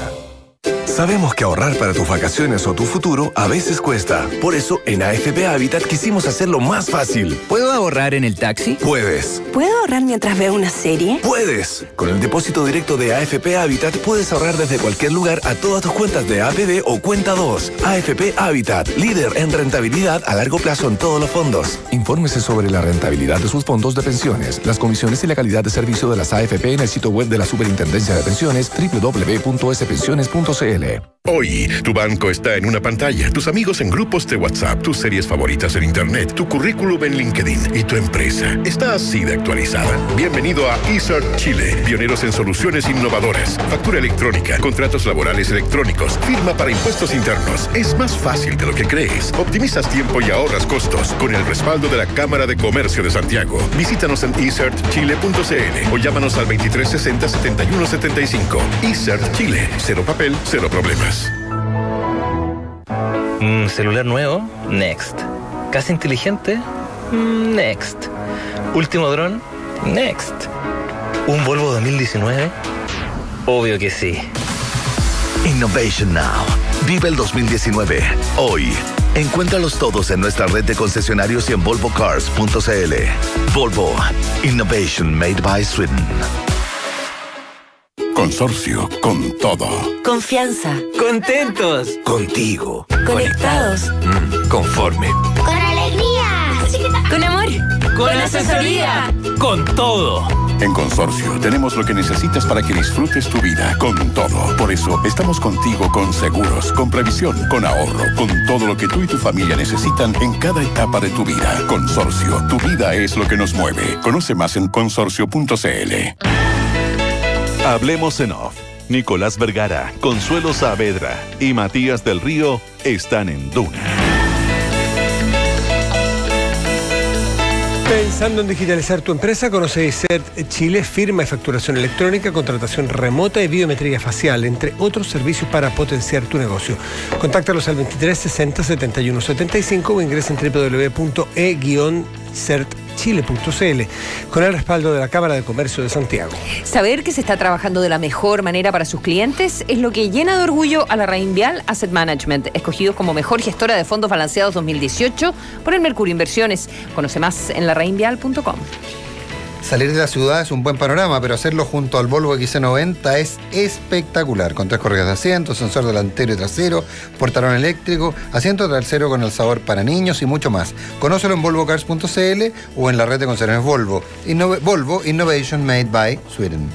Sabemos que ahorrar para tus vacaciones o tu futuro a veces cuesta. Por eso en AFP Habitat quisimos hacerlo más fácil. ¿Puedo ahorrar en el taxi? Puedes. ¿Puedo ahorrar mientras veo una serie? Puedes. Con el depósito directo de AFP Habitat puedes ahorrar desde cualquier lugar a todas tus cuentas de APB o cuenta 2. AFP Habitat, líder en rentabilidad a largo plazo en todos los fondos. Infórmese sobre la rentabilidad de sus fondos de pensiones, las comisiones y la calidad de servicio de las AFP en el sitio web de la Superintendencia de Pensiones www.spensiones.cl le Hoy, tu banco está en una pantalla, tus amigos en grupos de WhatsApp, tus series favoritas en Internet, tu currículum en LinkedIn y tu empresa. Está así de actualizada. Bienvenido a ESERT Chile, pioneros en soluciones innovadoras. Factura electrónica, contratos laborales electrónicos, firma para impuestos internos. Es más fácil de lo que crees. Optimizas tiempo y ahorras costos con el respaldo de la Cámara de Comercio de Santiago. Visítanos en chile.cl o llámanos al 2360-7175. E-Cert Chile, cero papel, cero problemas. Mm, celular nuevo, Next. Casa inteligente, mm, Next. Último dron, Next. ¿Un Volvo 2019? Obvio que sí. Innovation Now. Vive el 2019. Hoy. Encuéntralos todos en nuestra red de concesionarios y en volvocars.cl. Volvo. Innovation made by Sweden. Consorcio, con todo. Confianza. Contentos. Contigo. Conectados. Mm. conforme. Con alegría. Con amor. Con, asesoría. Con todo. En Consorcio tenemos lo que necesitas para que disfrutes tu vida con todo. Por eso estamos contigo con seguros, con previsión, con ahorro, con todo lo que tú y tu familia necesitan en cada etapa de tu vida. Consorcio, tu vida es lo que nos mueve. Conoce más en consorcio.cl. Hablemos en off. Nicolás Vergara, Consuelo Saavedra y Matías del Río están en Duna. Pensando en digitalizar tu empresa, conoce CERT Chile, firma y facturación electrónica, contratación remota y biometría facial, entre otros servicios para potenciar tu negocio. Contáctalos al 23 60 71 75 o ingresa en www.e-cert.com chile.cl, con el respaldo de la Cámara de Comercio de Santiago. Saber que se está trabajando de la mejor manera para sus clientes es lo que llena de orgullo a la Reinvial Asset Management, escogidos como mejor gestora de fondos balanceados 2018 por el Mercurio Inversiones. Conoce más en larrainvial.com. Salir de la ciudad es un buen panorama, pero hacerlo junto al Volvo XC90 es espectacular, con tres correas de asiento, sensor delantero y trasero, portalón eléctrico, asiento trasero con alzador para niños y mucho más. Conócelo en volvocars.cl o en la red de concesionarios Volvo. Volvo Innovation Made by Sweden.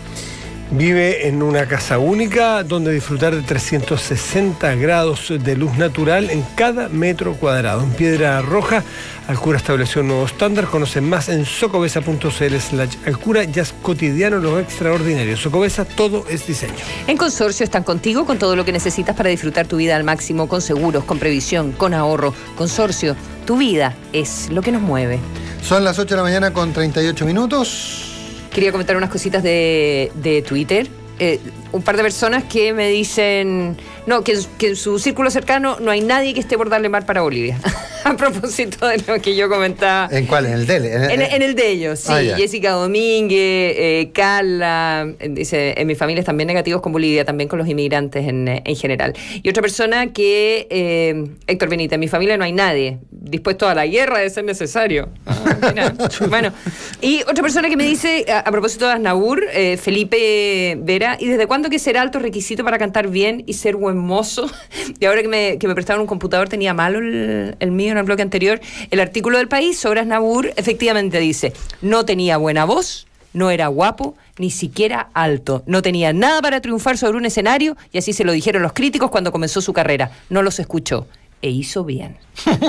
Vive en una casa única donde disfrutar de 360 grados de luz natural en cada metro cuadrado. En Piedra Roja, Alcura estableció un nuevo estándar. Conoce más en socobesa.cl Alcura. Ya es cotidiano lo extraordinario. Socobesa, todo es diseño. En Consorcio están contigo con todo lo que necesitas para disfrutar tu vida al máximo, con seguros, con previsión, con ahorro. Consorcio, tu vida es lo que nos mueve. Son las 8 de la mañana con 38 minutos. Quería comentar unas cositas de, Twitter. Eh, un par de personas que me dicen, no, que, que en su círculo cercano no hay nadie que esté por darle mal para Bolivia. a propósito de lo que yo comentaba. ¿En cuál? ¿En el de, en, eh? en, el de ellos, sí. Ah, Jessica Domínguez, eh, Carla, eh, dice, en mi familia también negativos con Bolivia, también con los inmigrantes en, eh, en general. Y otra persona que, Héctor Benita, en mi familia no hay nadie dispuesto a la guerra de ser necesario. Ah. bueno, y otra persona que me dice, a, propósito de Asnaur, Felipe Vera, ¿y desde cuándo que será alto requisito para cantar bien y ser buen mozo? Y ahora que me, que me prestaron un computador tenía malo el, el mío en el bloque anterior, el artículo del país, Sobras Nabur, efectivamente dice, no tenía buena voz, no era guapo, ni siquiera alto. No tenía nada para triunfar sobre un escenario y así se lo dijeron los críticos cuando comenzó su carrera. No los escuchó. E hizo bien.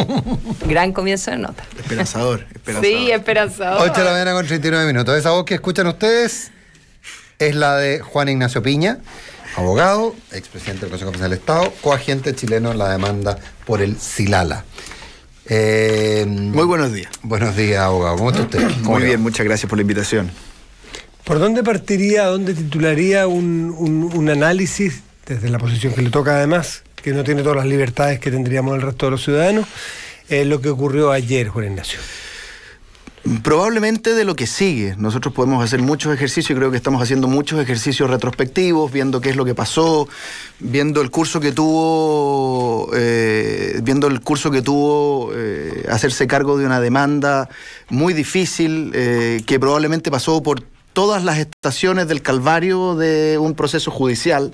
Gran comienzo de nota. Esperanzador, esperanzador. Sí, esperanzador. 8 de la mañana con 39 minutos. Esa voz que escuchan ustedes es la de Juan Ignacio Piña, abogado, expresidente del Consejo de del Estado, coagente chileno en la demanda por el Silala. Eh, Muy buenos días. Buenos días, abogado. ¿Cómo está usted? Muy bien, muchas gracias por la invitación. ¿Por dónde partiría, dónde titularía un, análisis, desde la posición que le toca además, que no tiene todas las libertades que tendríamos el resto de los ciudadanos, eh, lo que ocurrió ayer, Juan Ignacio? Probablemente de lo que sigue. Nosotros podemos hacer muchos ejercicios y creo que estamos haciendo muchos ejercicios retrospectivos, viendo qué es lo que pasó, viendo el curso que tuvo, eh, viendo el curso que tuvo eh, hacerse cargo de una demanda muy difícil eh, que probablemente pasó por todas las estaciones del calvario de un proceso judicial,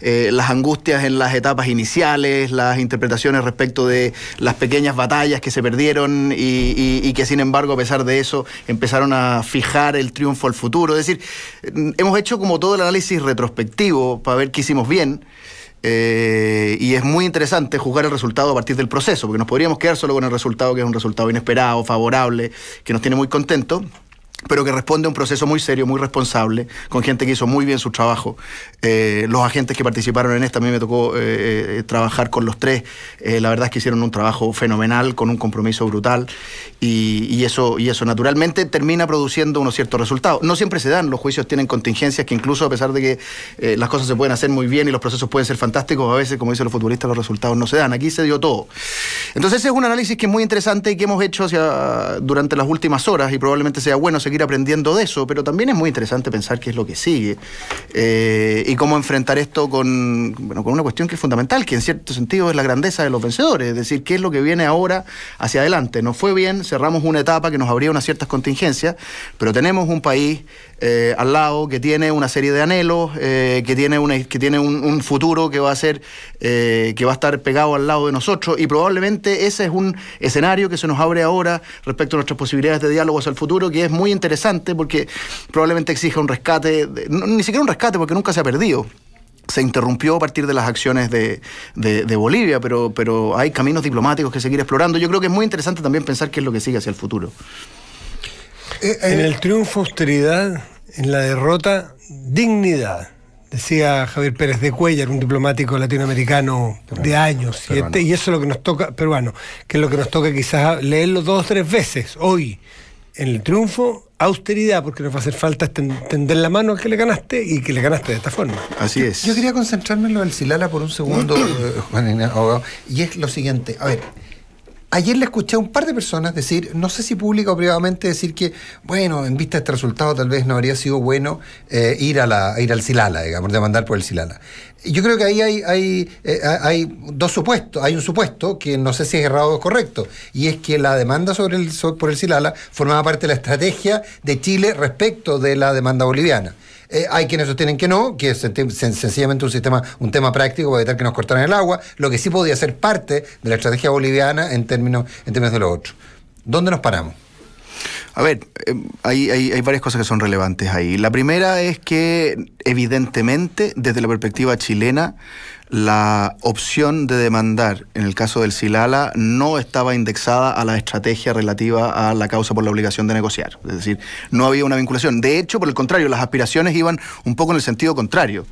eh, las angustias en las etapas iniciales, las interpretaciones respecto de las pequeñas batallas que se perdieron y, que sin embargo a pesar de eso empezaron a fijar el triunfo al futuro. Es decir, mm, hemos hecho como todo el análisis retrospectivo para ver qué hicimos bien. Eh, y es muy interesante juzgar el resultado a partir del proceso, porque nos podríamos quedar solo con el resultado, que es un resultado inesperado, favorable, que nos tiene muy contentos pero que responde a un proceso muy serio, muy responsable, con gente que hizo muy bien su trabajo. Eh, los agentes que participaron en esta, a mí me tocó eh, eh, trabajar con los tres, la verdad es que hicieron un trabajo fenomenal, con un compromiso brutal, y, eso, y eso naturalmente termina produciendo unos ciertos resultados. No siempre se dan, los juicios tienen contingencias que incluso a pesar de que las cosas se pueden hacer muy bien y los procesos pueden ser fantásticos, a veces, como dicen los futbolistas, los resultados no se dan. Aquí se dio todo. Entonces ese es un análisis que es muy interesante y que hemos hecho durante las últimas horas y probablemente sea bueno ir aprendiendo de eso, pero también es muy interesante pensar qué es lo que sigue eh, y cómo enfrentar esto con, con una cuestión que es fundamental, que en cierto sentido es la grandeza de los vencedores, es decir, qué es lo que viene ahora hacia adelante. Nos fue bien, cerramos una etapa que nos abría unas ciertas contingencias, pero tenemos un país eh, al lado, que tiene una serie de anhelos, eh, que tiene, una, que tiene un, futuro que va a ser, eh, que va a estar pegado al lado de nosotros y probablemente ese es un escenario que se nos abre ahora respecto a nuestras posibilidades de diálogo hacia el futuro, que es muy interesante porque probablemente exige un rescate, ni siquiera un rescate porque nunca se ha perdido se interrumpió a partir de las acciones de, Bolivia, pero, pero hay caminos diplomáticos que seguir explorando. Yo creo que es muy interesante también pensar qué es lo que sigue hacia el futuro. Eh, eh, en el triunfo austeridad, en la derrota dignidad. Decía Javier Pérez de Cuellar, un diplomático latinoamericano de años, y eso es lo que nos toca, peruano, que es lo que nos toca quizás leerlo dos o tres veces hoy. En el triunfo, austeridad, porque nos va a hacer falta tender la mano a que le ganaste y que le ganaste de esta forma. Así es. Yo quería concentrarme en lo del Silala por un segundo, eh, Juan, y es lo siguiente. A ver, Ayer le escuché a un par de personas decir, no sé si público o privadamente, decir que, bueno, en vista de este resultado tal vez no habría sido bueno eh, ir, a la, ir al Silala, digamos, demandar por el Silala. Yo creo que ahí hay, eh, hay, dos supuestos, hay un supuesto que no sé si es errado o correcto, y es que la demanda sobre el, por el Silala formaba parte de la estrategia de Chile respecto de la demanda boliviana. Eh, hay quienes sostienen que no, que es sencillamente un sistema, un tema práctico para evitar que nos cortaran el agua, lo que sí podía ser parte de la estrategia boliviana en términos, en términos de lo otro. ¿Dónde nos paramos? A ver, eh, hay, hay, varias cosas que son relevantes ahí. La primera es que, evidentemente, desde la perspectiva chilena, la opción de demandar en el caso del Silala no estaba indexada a la estrategia relativa a la causa por la obligación de negociar. Es decir, no había una vinculación. De hecho, por el contrario, las aspiraciones iban un poco en el sentido contrario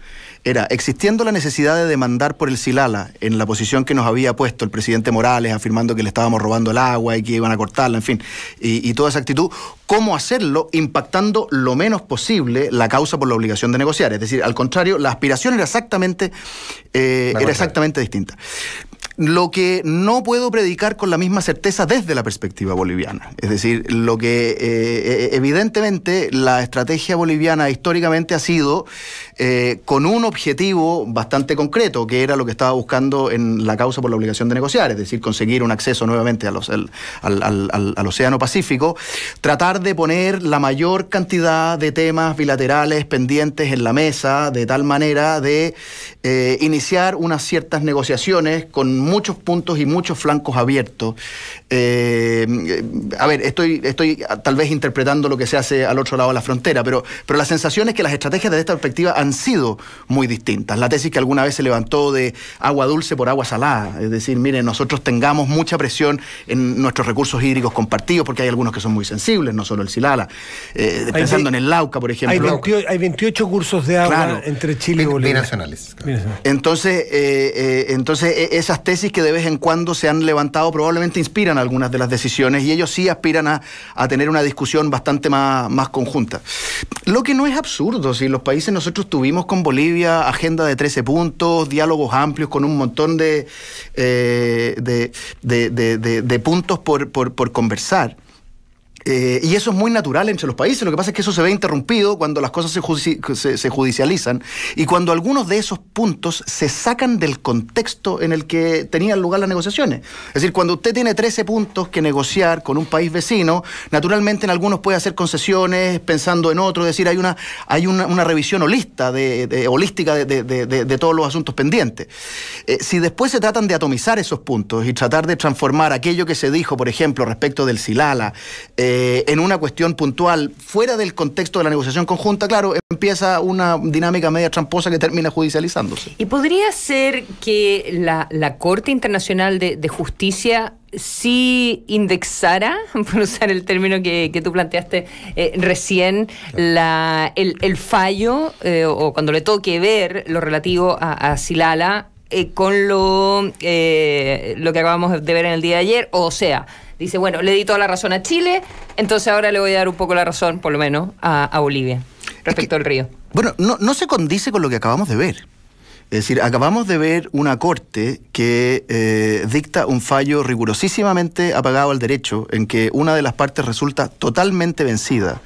era, existiendo la necesidad de demandar por el Silala, en la posición que nos había puesto el presidente Morales, afirmando que le estábamos robando el agua y que iban a cortarla, en fin, y, toda esa actitud, ¿cómo hacerlo impactando lo menos posible la causa por la obligación de negociar? Es decir, al contrario, la aspiración exactamente, era exactamente eh, distinta lo que no puedo predicar con la misma certeza desde la perspectiva boliviana. Es decir, lo que eh, eh, evidentemente la estrategia boliviana históricamente ha sido eh, con un objetivo bastante concreto, que era lo que estaba buscando en la causa por la obligación de negociar, es decir, conseguir un acceso nuevamente a los, al, Océano Pacífico, tratar de poner la mayor cantidad de temas bilaterales pendientes en la mesa, de tal manera de iniciar unas ciertas negociaciones con muchos puntos y muchos flancos abiertos. Eh, a ver, estoy, estoy tal vez interpretando lo que se hace al otro lado de la frontera, pero, pero la sensación es que las estrategias desde esta perspectiva han sido muy distintas. La tesis que alguna vez se levantó de agua dulce por agua salada, es decir, miren, nosotros tengamos mucha presión en nuestros recursos hídricos compartidos, porque hay algunos que son muy sensibles, no solo el Silala. Eh, pensando en el Lauca, por ejemplo. Hay, 28 cursos de agua entre Chile y Bolivia. Entonces, eh, entonces, e-, esas tesis que de vez en cuando se han levantado probablemente inspiran algunas de las decisiones y ellos sí aspiran a, tener una discusión bastante más, conjunta. Lo que no es absurdo, si los países nosotros tuvimos con Bolivia agenda de 13 puntos, diálogos amplios con un montón de, eh, de, puntos por, por, por conversar. Eh, y eso es muy natural entre los países. Lo que pasa es que eso se ve interrumpido cuando las cosas se, judicializan y cuando algunos de esos puntos se sacan del contexto en el que tenían lugar las negociaciones. Es decir, cuando usted tiene 13 puntos que negociar con un país vecino, naturalmente en algunos puede hacer concesiones pensando en otro Es decir, hay una, hay una, revisión holista de, holística de, todos los asuntos pendientes. Eh, si después se tratan de atomizar esos puntos y tratar de transformar aquello que se dijo, por ejemplo, respecto del Silala, eh, eh, en una cuestión puntual, fuera del contexto de la negociación conjunta, claro, empieza una dinámica media tramposa que termina judicializándose. ¿Y podría ser que la, Corte Internacional de, Justicia sí indexara, por usar el término que, tú planteaste eh, recién, el, fallo eh, o cuando le toque ver lo relativo a, Silala con lo que acabamos de ver en el día de ayer, o sea, dice, bueno, le di toda la razón a Chile, entonces ahora le voy a dar un poco la razón, por lo menos, a, Bolivia respecto al río. Bueno, no, se condice con lo que acabamos de ver. Es decir, acabamos de ver una corte que eh, dicta un fallo rigurosísimamente apagado al derecho, en que una de las partes resulta totalmente vencida.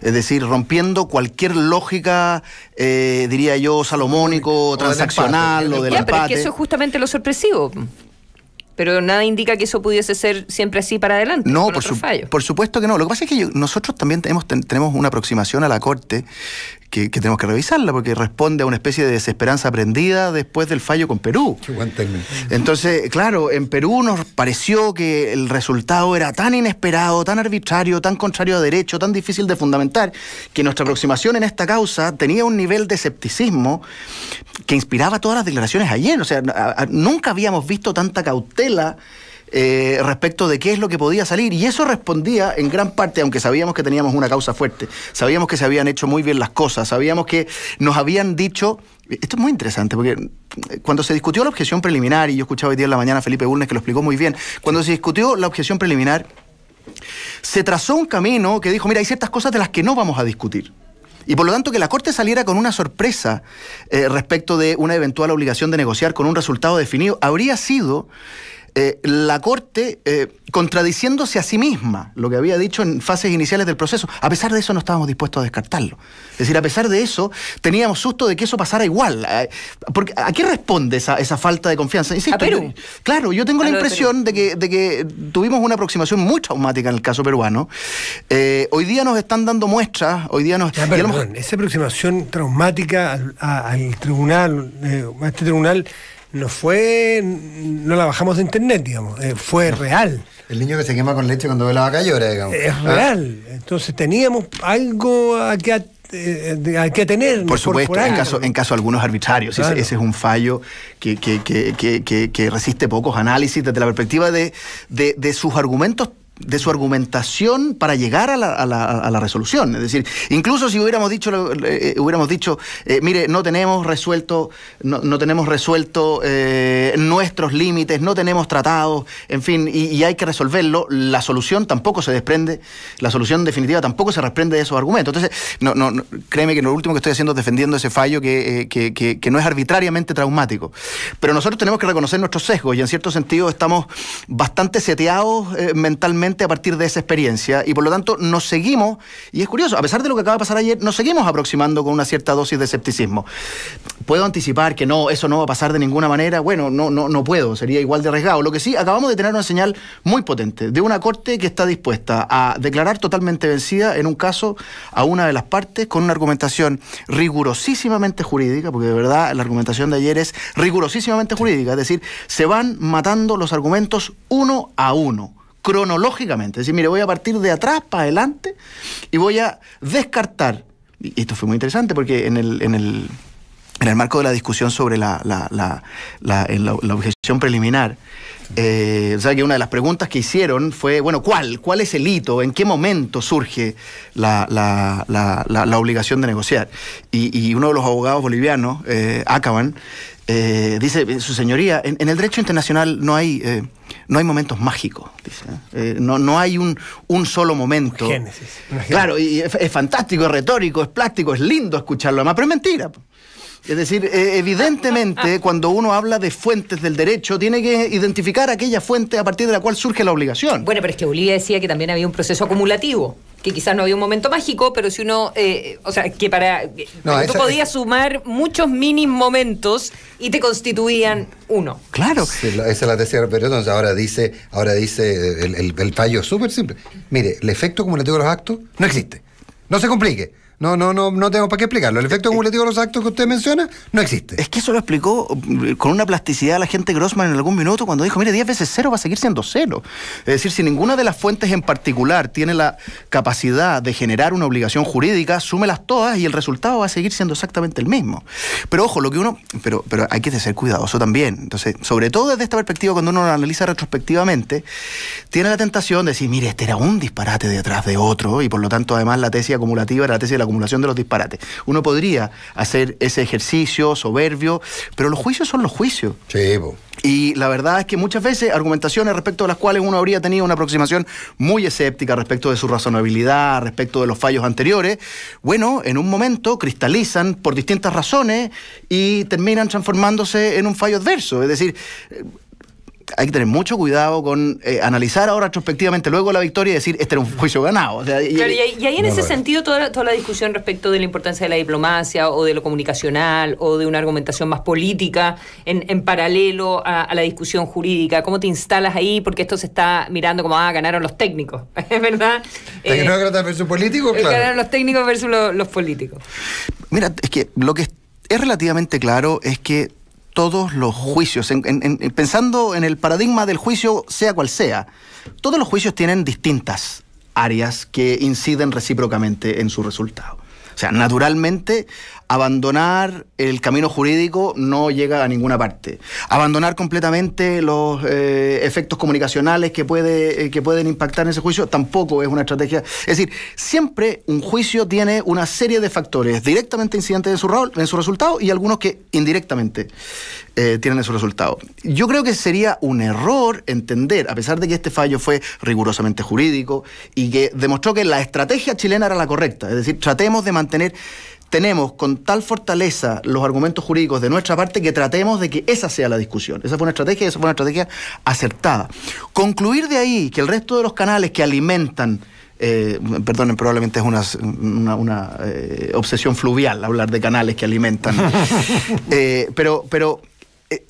Es decir, rompiendo cualquier lógica, eh, diría yo, salomónico, transaccional o pero es que eso es justamente lo sorpresivo pero nada indica que eso pudiese ser siempre así para adelante. No, por, por, supuesto que no. Lo que pasa es que nosotros también tenemos una aproximación a la Corte que, tenemos que revisarla porque responde a una especie de desesperanza aprendida después del fallo con Perú. Entonces, claro, en Perú nos pareció que el resultado era tan inesperado, tan arbitrario, tan contrario a derecho, tan difícil de fundamentar, que nuestra aproximación en esta causa tenía un nivel de escepticismo que inspiraba todas las declaraciones ayer. O sea, nunca habíamos visto tanta cautela eh, respecto de qué es lo que podía salir. Y eso respondía en gran parte, aunque sabíamos que teníamos una causa fuerte, sabíamos que se habían hecho muy bien las cosas, sabíamos que nos habían dicho esto es muy interesante porque eh, cuando se discutió la objeción preliminar, y yo escuchaba hoy día en la mañana a Felipe Bulnes que lo explicó muy bien, cuando se discutió la objeción preliminar, se trazó un camino que dijo, mira, hay ciertas cosas de las que no vamos a discutir. Y por lo tanto que la Corte saliera con una sorpresa eh, respecto de una eventual obligación de negociar con un resultado definido, habría sido eh, la Corte eh, contradiciéndose a sí misma, lo que había dicho en fases iniciales del proceso. A pesar de eso no estábamos dispuestos a descartarlo. Es decir, a pesar de eso teníamos susto de que eso pasara igual. Eh, porque, ¿A qué responde esa, falta de confianza? Insisto, claro, yo tengo la impresión de, que, tuvimos una aproximación muy traumática en el caso peruano. hoy día nos están dando muestras, hoy día nos... esa aproximación traumática al, al tribunal, a este tribunal no fue, no la bajamos de internet, digamos, eh, fue real. El niño que se quema con leche cuando ve la vaca llora, digamos. Es ah. real. Entonces teníamos algo a que, eh, que tener. Por supuesto, en caso, en caso algunos arbitrarios. Ese, es un fallo que, que, que, resiste pocos análisis desde la perspectiva de, de, de sus argumentos de su argumentación para llegar a la, a, la, resolución. Es decir, incluso si hubiéramos dicho, eh, eh, hubiéramos dicho eh, mire, no tenemos resuelto, no, tenemos resuelto nuestros límites, no tenemos tratados, en fin, y, hay que resolverlo, la solución tampoco se desprende, la solución definitiva tampoco se desprende de esos argumentos. Entonces, no, no, créeme que lo último que estoy haciendo es defendiendo ese fallo que no es arbitrariamente traumático. Pero nosotros tenemos que reconocer nuestros sesgos y en cierto sentido estamos bastante seteados mentalmente a partir de esa experiencia y por lo tanto nos seguimos, y es curioso, a pesar de lo que acaba de pasar ayer, nos seguimos aproximando con una cierta dosis de escepticismo. ¿Puedo anticipar que no, eso no va a pasar de ninguna manera? Bueno, no, no, no puedo, sería igual de arriesgado. Lo que sí, acabamos de tener una señal muy potente de una corte que está dispuesta a declarar totalmente vencida en un caso a una de las partes con una argumentación rigurosísimamente jurídica, porque de verdad la argumentación de ayer es rigurosísimamente jurídica, es decir, se van matando los argumentos uno a uno cronológicamente. Es decir, mire, voy a partir de atrás para adelante y voy a descartar. Y esto fue muy interesante porque en el, en el, en el marco de la discusión sobre la, la, la, la objeción preliminar, eh, sea que una de las preguntas que hicieron fue, bueno, ¿cuál? ¿Cuál es el hito? ¿En qué momento surge la, la, la, obligación de negociar? Y, uno de los abogados bolivianos, eh, Acaban, eh, dice, su señoría, en, el derecho internacional no hay no hay momentos mágicos, dice. ¿eh? Eh, no, hay un, un solo momento. Génesis. Claro, y es, fantástico, es retórico, es plástico, es lindo escucharlo, además, pero es mentira. Es decir, e, evidentemente, cuando uno habla de fuentes del derecho, tiene que identificar aquella fuente a partir de la cual surge la obligación. Bueno, pero es que Bolivia decía que también había un proceso acumulativo que quizás no había un momento mágico, pero si uno, eh, o sea, que para... No, tú podías sumar muchos mini momentos y te constituían uno. Claro. Sí, esa la tercera pero entonces ahora dice, ahora dice el, el fallo súper simple. Mire, el efecto cumulativo de los actos no existe. No se complique. No, no, no, no tengo para qué explicarlo. El efecto acumulativo de los actos que usted menciona no existe. Es que eso lo explicó mm, con una plasticidad la gente Grossman en algún minuto cuando dijo, mire, 10 veces cero va a seguir siendo cero. Es decir, si ninguna de las fuentes en particular tiene la capacidad de generar una obligación jurídica, súmelas todas y el resultado va a seguir siendo exactamente el mismo. Pero ojo, lo que uno... Pero, pero hay que ser cuidadoso también. Entonces, sobre todo desde esta perspectiva, cuando uno lo analiza retrospectivamente, tiene la tentación de decir, mire, este era un disparate detrás de otro y por lo tanto además la tesis acumulativa era la tesis de la acumulación de los disparates. Uno podría hacer ese ejercicio soberbio, pero los juicios son los juicios. Sí, Y la verdad es que muchas veces argumentaciones respecto a las cuales uno habría tenido una aproximación muy escéptica respecto de su razonabilidad, respecto de los fallos anteriores, bueno, en un momento cristalizan por distintas razones y terminan transformándose en un fallo adverso. Es decir, hay que tener mucho cuidado con eh, analizar ahora retrospectivamente luego la victoria y decir, este era un juicio ganado. y, y, ahí, en ese sentido toda la, toda la discusión respecto de la importancia de la diplomacia o de lo comunicacional o de una argumentación más política en, paralelo a, la discusión jurídica, ¿cómo te instalas ahí? Porque esto se está mirando como, ah, ganaron los técnicos, ¿es verdad? Eh, Tecnócratas versus políticos, eh, claro. Ganaron los técnicos versus los, los políticos. Mira, es que lo que es relativamente claro es que todos los juicios, pensando en el paradigma del juicio, sea cual sea, todos los juicios tienen distintas áreas que inciden recíprocamente en su resultado. O sea, naturalmente abandonar el camino jurídico no llega a ninguna parte. Abandonar completamente los eh, efectos comunicacionales que, puede, eh, que pueden impactar en ese juicio tampoco es una estrategia. Es decir, siempre un juicio tiene una serie de factores directamente incidentes en su, resultado y algunos que indirectamente eh, tienen en su resultado. Yo creo que sería un error entender, a pesar de que este fallo fue rigurosamente jurídico y que demostró que la estrategia chilena era la correcta, es decir, tratemos de mantener tenemos con tal fortaleza los argumentos jurídicos de nuestra parte que tratemos de que esa sea la discusión. Esa fue una estrategia y esa fue una estrategia acertada. Concluir de ahí que el resto de los canales que alimentan eh, perdonen, probablemente es una, eh, obsesión fluvial hablar de canales que alimentan. Eh, pero, pero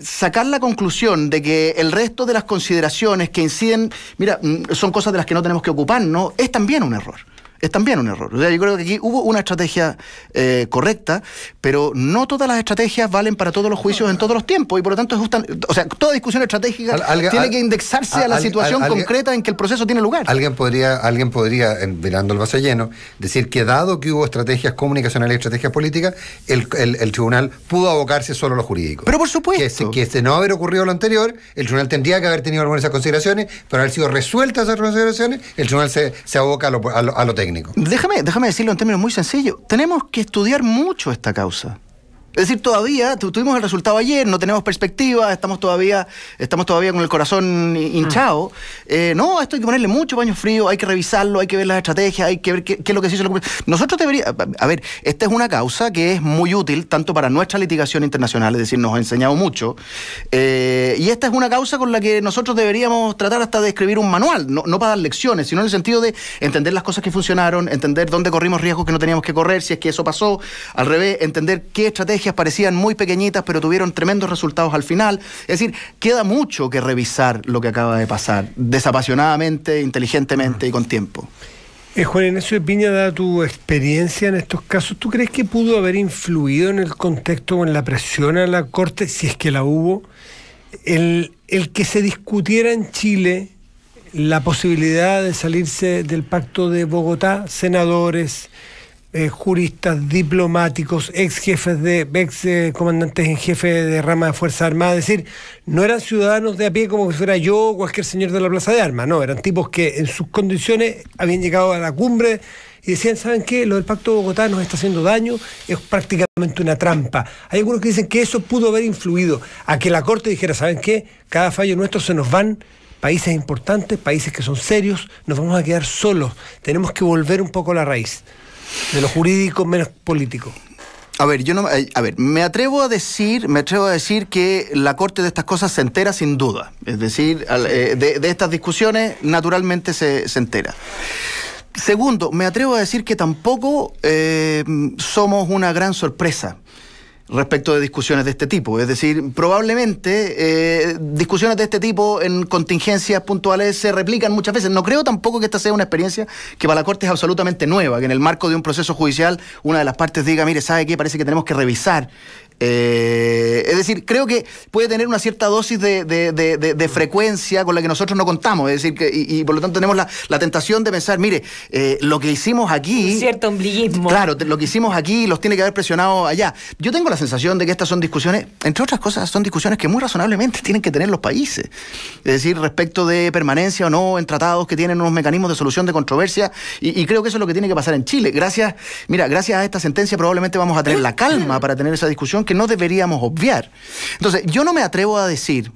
sacar la conclusión de que el resto de las consideraciones que inciden, mira, mm, son cosas de las que no tenemos que ocuparnos, es también un error es también un error. yo creo que aquí hubo una estrategia eh, correcta, pero no todas las estrategias valen para todos los juicios en todos los tiempos y por lo tanto es o sea, toda discusión estratégica tiene que indexarse a la situación concreta en que el proceso tiene lugar. Alguien podría, alguien podría, mirando el vaso lleno, decir que dado que hubo estrategias comunicacionales y estrategias políticas, el, tribunal pudo abocarse solo a lo jurídico. Pero por supuesto. Que, este no haber ocurrido lo anterior, el tribunal tendría que haber tenido algunas de esas consideraciones, pero haber sido resueltas esas consideraciones, el tribunal se, aboca a lo, a a lo técnico. Déjame, déjame decirlo en términos muy sencillos. Tenemos que estudiar mucho esta causa. Es decir, todavía tuvimos el resultado ayer, no tenemos perspectiva, estamos todavía, estamos todavía con el corazón hinchado. Mm. Eh, no, esto hay que ponerle mucho baño frío, hay que revisarlo, hay que ver las estrategias, hay que ver qué, es lo que se hizo. Nosotros deberíamos, a ver, esta es una causa que es muy útil tanto para nuestra litigación internacional, es decir, nos ha enseñado mucho, eh, y esta es una causa con la que nosotros deberíamos tratar hasta de escribir un manual, no, no para dar lecciones, sino en el sentido de entender las cosas que funcionaron, entender dónde corrimos riesgos que no teníamos que correr, si es que eso pasó, al revés, entender qué estrategia parecían muy pequeñitas, pero tuvieron tremendos resultados al final. Es decir, queda mucho que revisar lo que acaba de pasar, desapasionadamente, inteligentemente y con tiempo. Eh, Juan Ignacio de Piña, dada tu experiencia en estos casos, ¿tú crees que pudo haber influido en el contexto o en la presión a la Corte, si es que la hubo, el, el que se discutiera en Chile la posibilidad de salirse del pacto de Bogotá, senadores, eh, juristas, diplomáticos, ex jefes de, ex eh, comandantes en jefe de rama de Fuerza Armada, decir, no eran ciudadanos de a pie como si fuera yo o cualquier señor de la Plaza de Armas, no, eran tipos que en sus condiciones habían llegado a la cumbre y decían, ¿saben qué? Lo del Pacto de Bogotá nos está haciendo daño, es prácticamente una trampa. Hay algunos que dicen que eso pudo haber influido a que la Corte dijera, ¿saben qué? Cada fallo nuestro se nos van países importantes, países que son serios, nos vamos a quedar solos, tenemos que volver un poco a la raíz. De lo jurídico menos político. A ver, yo no, eh, a ver, me atrevo a decir, me atrevo a decir que la corte de estas cosas se entera sin duda. Es decir, eh, de, estas discusiones naturalmente se, entera. Segundo, me atrevo a decir que tampoco eh, somos una gran sorpresa respecto de discusiones de este tipo. Es decir, probablemente eh, discusiones de este tipo en contingencias puntuales se replican muchas veces. No creo tampoco que esta sea una experiencia que para la Corte es absolutamente nueva, que en el marco de un proceso judicial una de las partes diga, mire, ¿sabe qué? Parece que tenemos que revisar eh, es decir, creo que puede tener una cierta dosis de, frecuencia con la que nosotros no contamos. Es decir, que, y, por lo tanto tenemos la, tentación de pensar, mire, eh, lo que hicimos aquí. Un cierto ombliguismo. Claro, lo que hicimos aquí los tiene que haber presionado allá. Yo tengo la sensación de que estas son discusiones, entre otras cosas, son discusiones que muy razonablemente tienen que tener los países. Es decir, respecto de permanencia o no en tratados que tienen unos mecanismos de solución de controversia. Y, y creo que eso es lo que tiene que pasar en Chile. Gracias, mira, gracias a esta sentencia probablemente vamos a tener ¿Eh? la calma para tener esa discusión que no deberíamos obviar. Entonces, yo no me atrevo a decir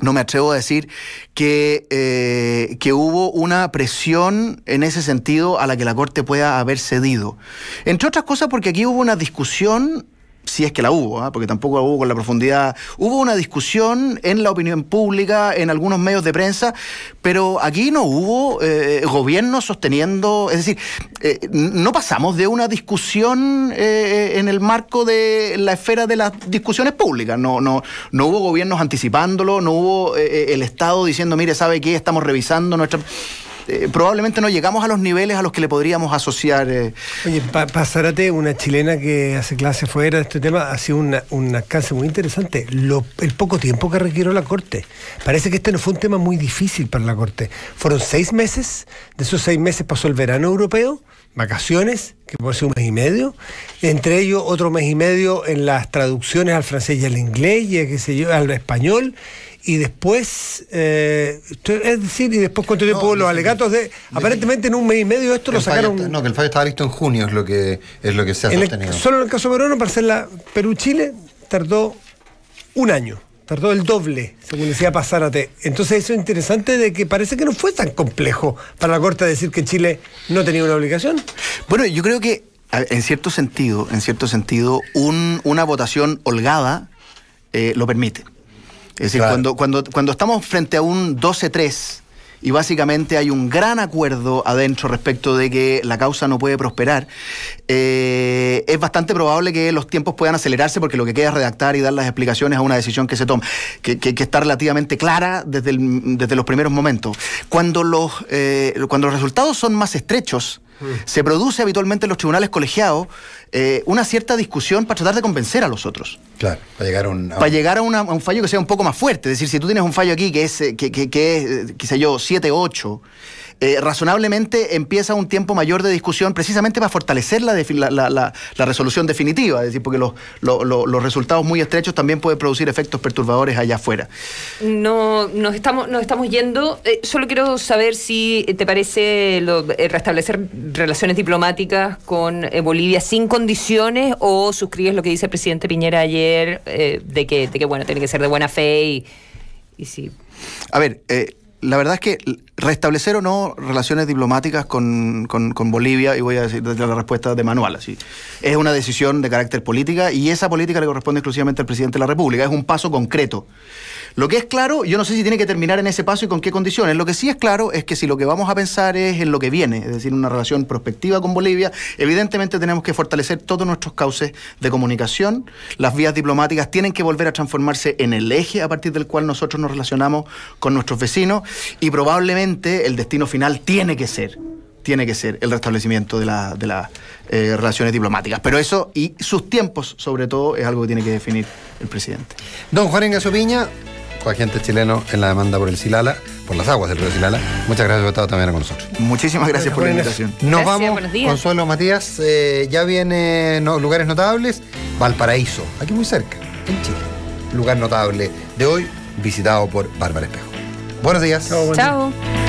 no me atrevo a decir que, eh, que, hubo una presión en ese sentido a la que la Corte pueda haber cedido. Entre otras cosas porque aquí hubo una discusión si es que la hubo, ¿ah? porque tampoco la hubo con la profundidad. Hubo una discusión en la opinión pública, en algunos medios de prensa, pero aquí no hubo gobiernos eh, gobierno sosteniendo, es decir, eh, no pasamos de una discusión eh, en el marco de la esfera de las discusiones públicas, no, no, no hubo gobiernos anticipándolo, no hubo el Estado diciendo, mire, ¿sabe qué? Estamos revisando nuestra... Eh, probablemente no llegamos a los niveles a los que le podríamos asociar. Eh. Oye, Pasárate, una chilena que hace clase fuera de este tema, ha sido una, un alcance muy interesante. el poco tiempo que requirió la Corte. Parece que este no fue un tema muy difícil para la Corte. Fueron seis meses, de esos seis meses pasó el verano europeo, vacaciones, que puede ser un mes y medio, entre ellos otro mes y medio en las traducciones al francés y al inglés, y qué sé yo, al español, y después, eh, es decir, y después cuánto tiempo los alegatos de, aparentemente en un mes y medio esto lo sacaron. no, que el fallo estaba listo en junio es lo que es lo que se ha sostenido. solo en el caso peruano para la Perú Chile tardó un año. Tardó el doble, según decía Pasarate Entonces eso es interesante de que parece que no fue tan complejo para la Corte decir que Chile no tenía una obligación. Bueno, yo creo que en cierto sentido, en cierto sentido, un, una votación holgada eh, lo permite. Es decir, cuando, cuando, cuando estamos frente a un 12-3 y básicamente hay un gran acuerdo adentro respecto de que la causa no puede prosperar, eh, es bastante probable que los tiempos puedan acelerarse porque lo que queda es redactar y dar las explicaciones a una decisión que se toma, que, que, que está relativamente clara desde, desde los primeros momentos. Cuando los, eh, cuando los resultados son más estrechos, Mm. Se produce habitualmente en los tribunales colegiados eh, una cierta discusión para tratar de convencer a los otros. Claro, para llegar a un, llegar a, un fallo que sea un poco más fuerte. Es decir, si tú tienes un fallo aquí que es, eh, que, eh, sé yo, 7-8, eh, razonablemente empieza un tiempo mayor de discusión precisamente para fortalecer la, resolución definitiva, es decir, porque los, resultados muy estrechos también pueden producir efectos perturbadores allá afuera. No, nos estamos, nos estamos yendo. Eh, solo quiero saber si te parece eh, restablecer relaciones diplomáticas con Bolivia sin condiciones o suscribes lo que dice el presidente Piñera ayer de, que, que, bueno, tiene que ser de buena fe y, A ver, la verdad es que restablecer o no relaciones diplomáticas con, Bolivia, y voy a decir desde la respuesta de manual, así, es una decisión de carácter política y esa política le corresponde exclusivamente al presidente de la República. Es un paso concreto. Lo que es claro, yo no sé si tiene que terminar en ese paso y con qué condiciones. Lo que sí es claro es que si lo que vamos a pensar es en lo que viene, es decir, una relación prospectiva con Bolivia, evidentemente tenemos que fortalecer todos nuestros cauces de comunicación. Las vías diplomáticas tienen que volver a transformarse en el eje a partir del cual nosotros nos relacionamos con nuestros vecinos y probablemente el destino final tiene que ser tiene que ser el restablecimiento de, las eh, relaciones diplomáticas. Pero eso y sus tiempos, sobre todo, es algo que tiene que definir el presidente. Don Juan Ignacio Piña, agentes chileno en la demanda por el Silala, por las aguas del río Silala. Muchas gracias por estar también con nosotros. Muchísimas gracias por la invitación. Nos vamos, Consuelo Matías, eh, ya vienen lugares notables, Valparaíso, aquí muy cerca, en Chile. Lugar notable de hoy, visitado por Bárbara Espejo. Buenos días. Chao. Chao.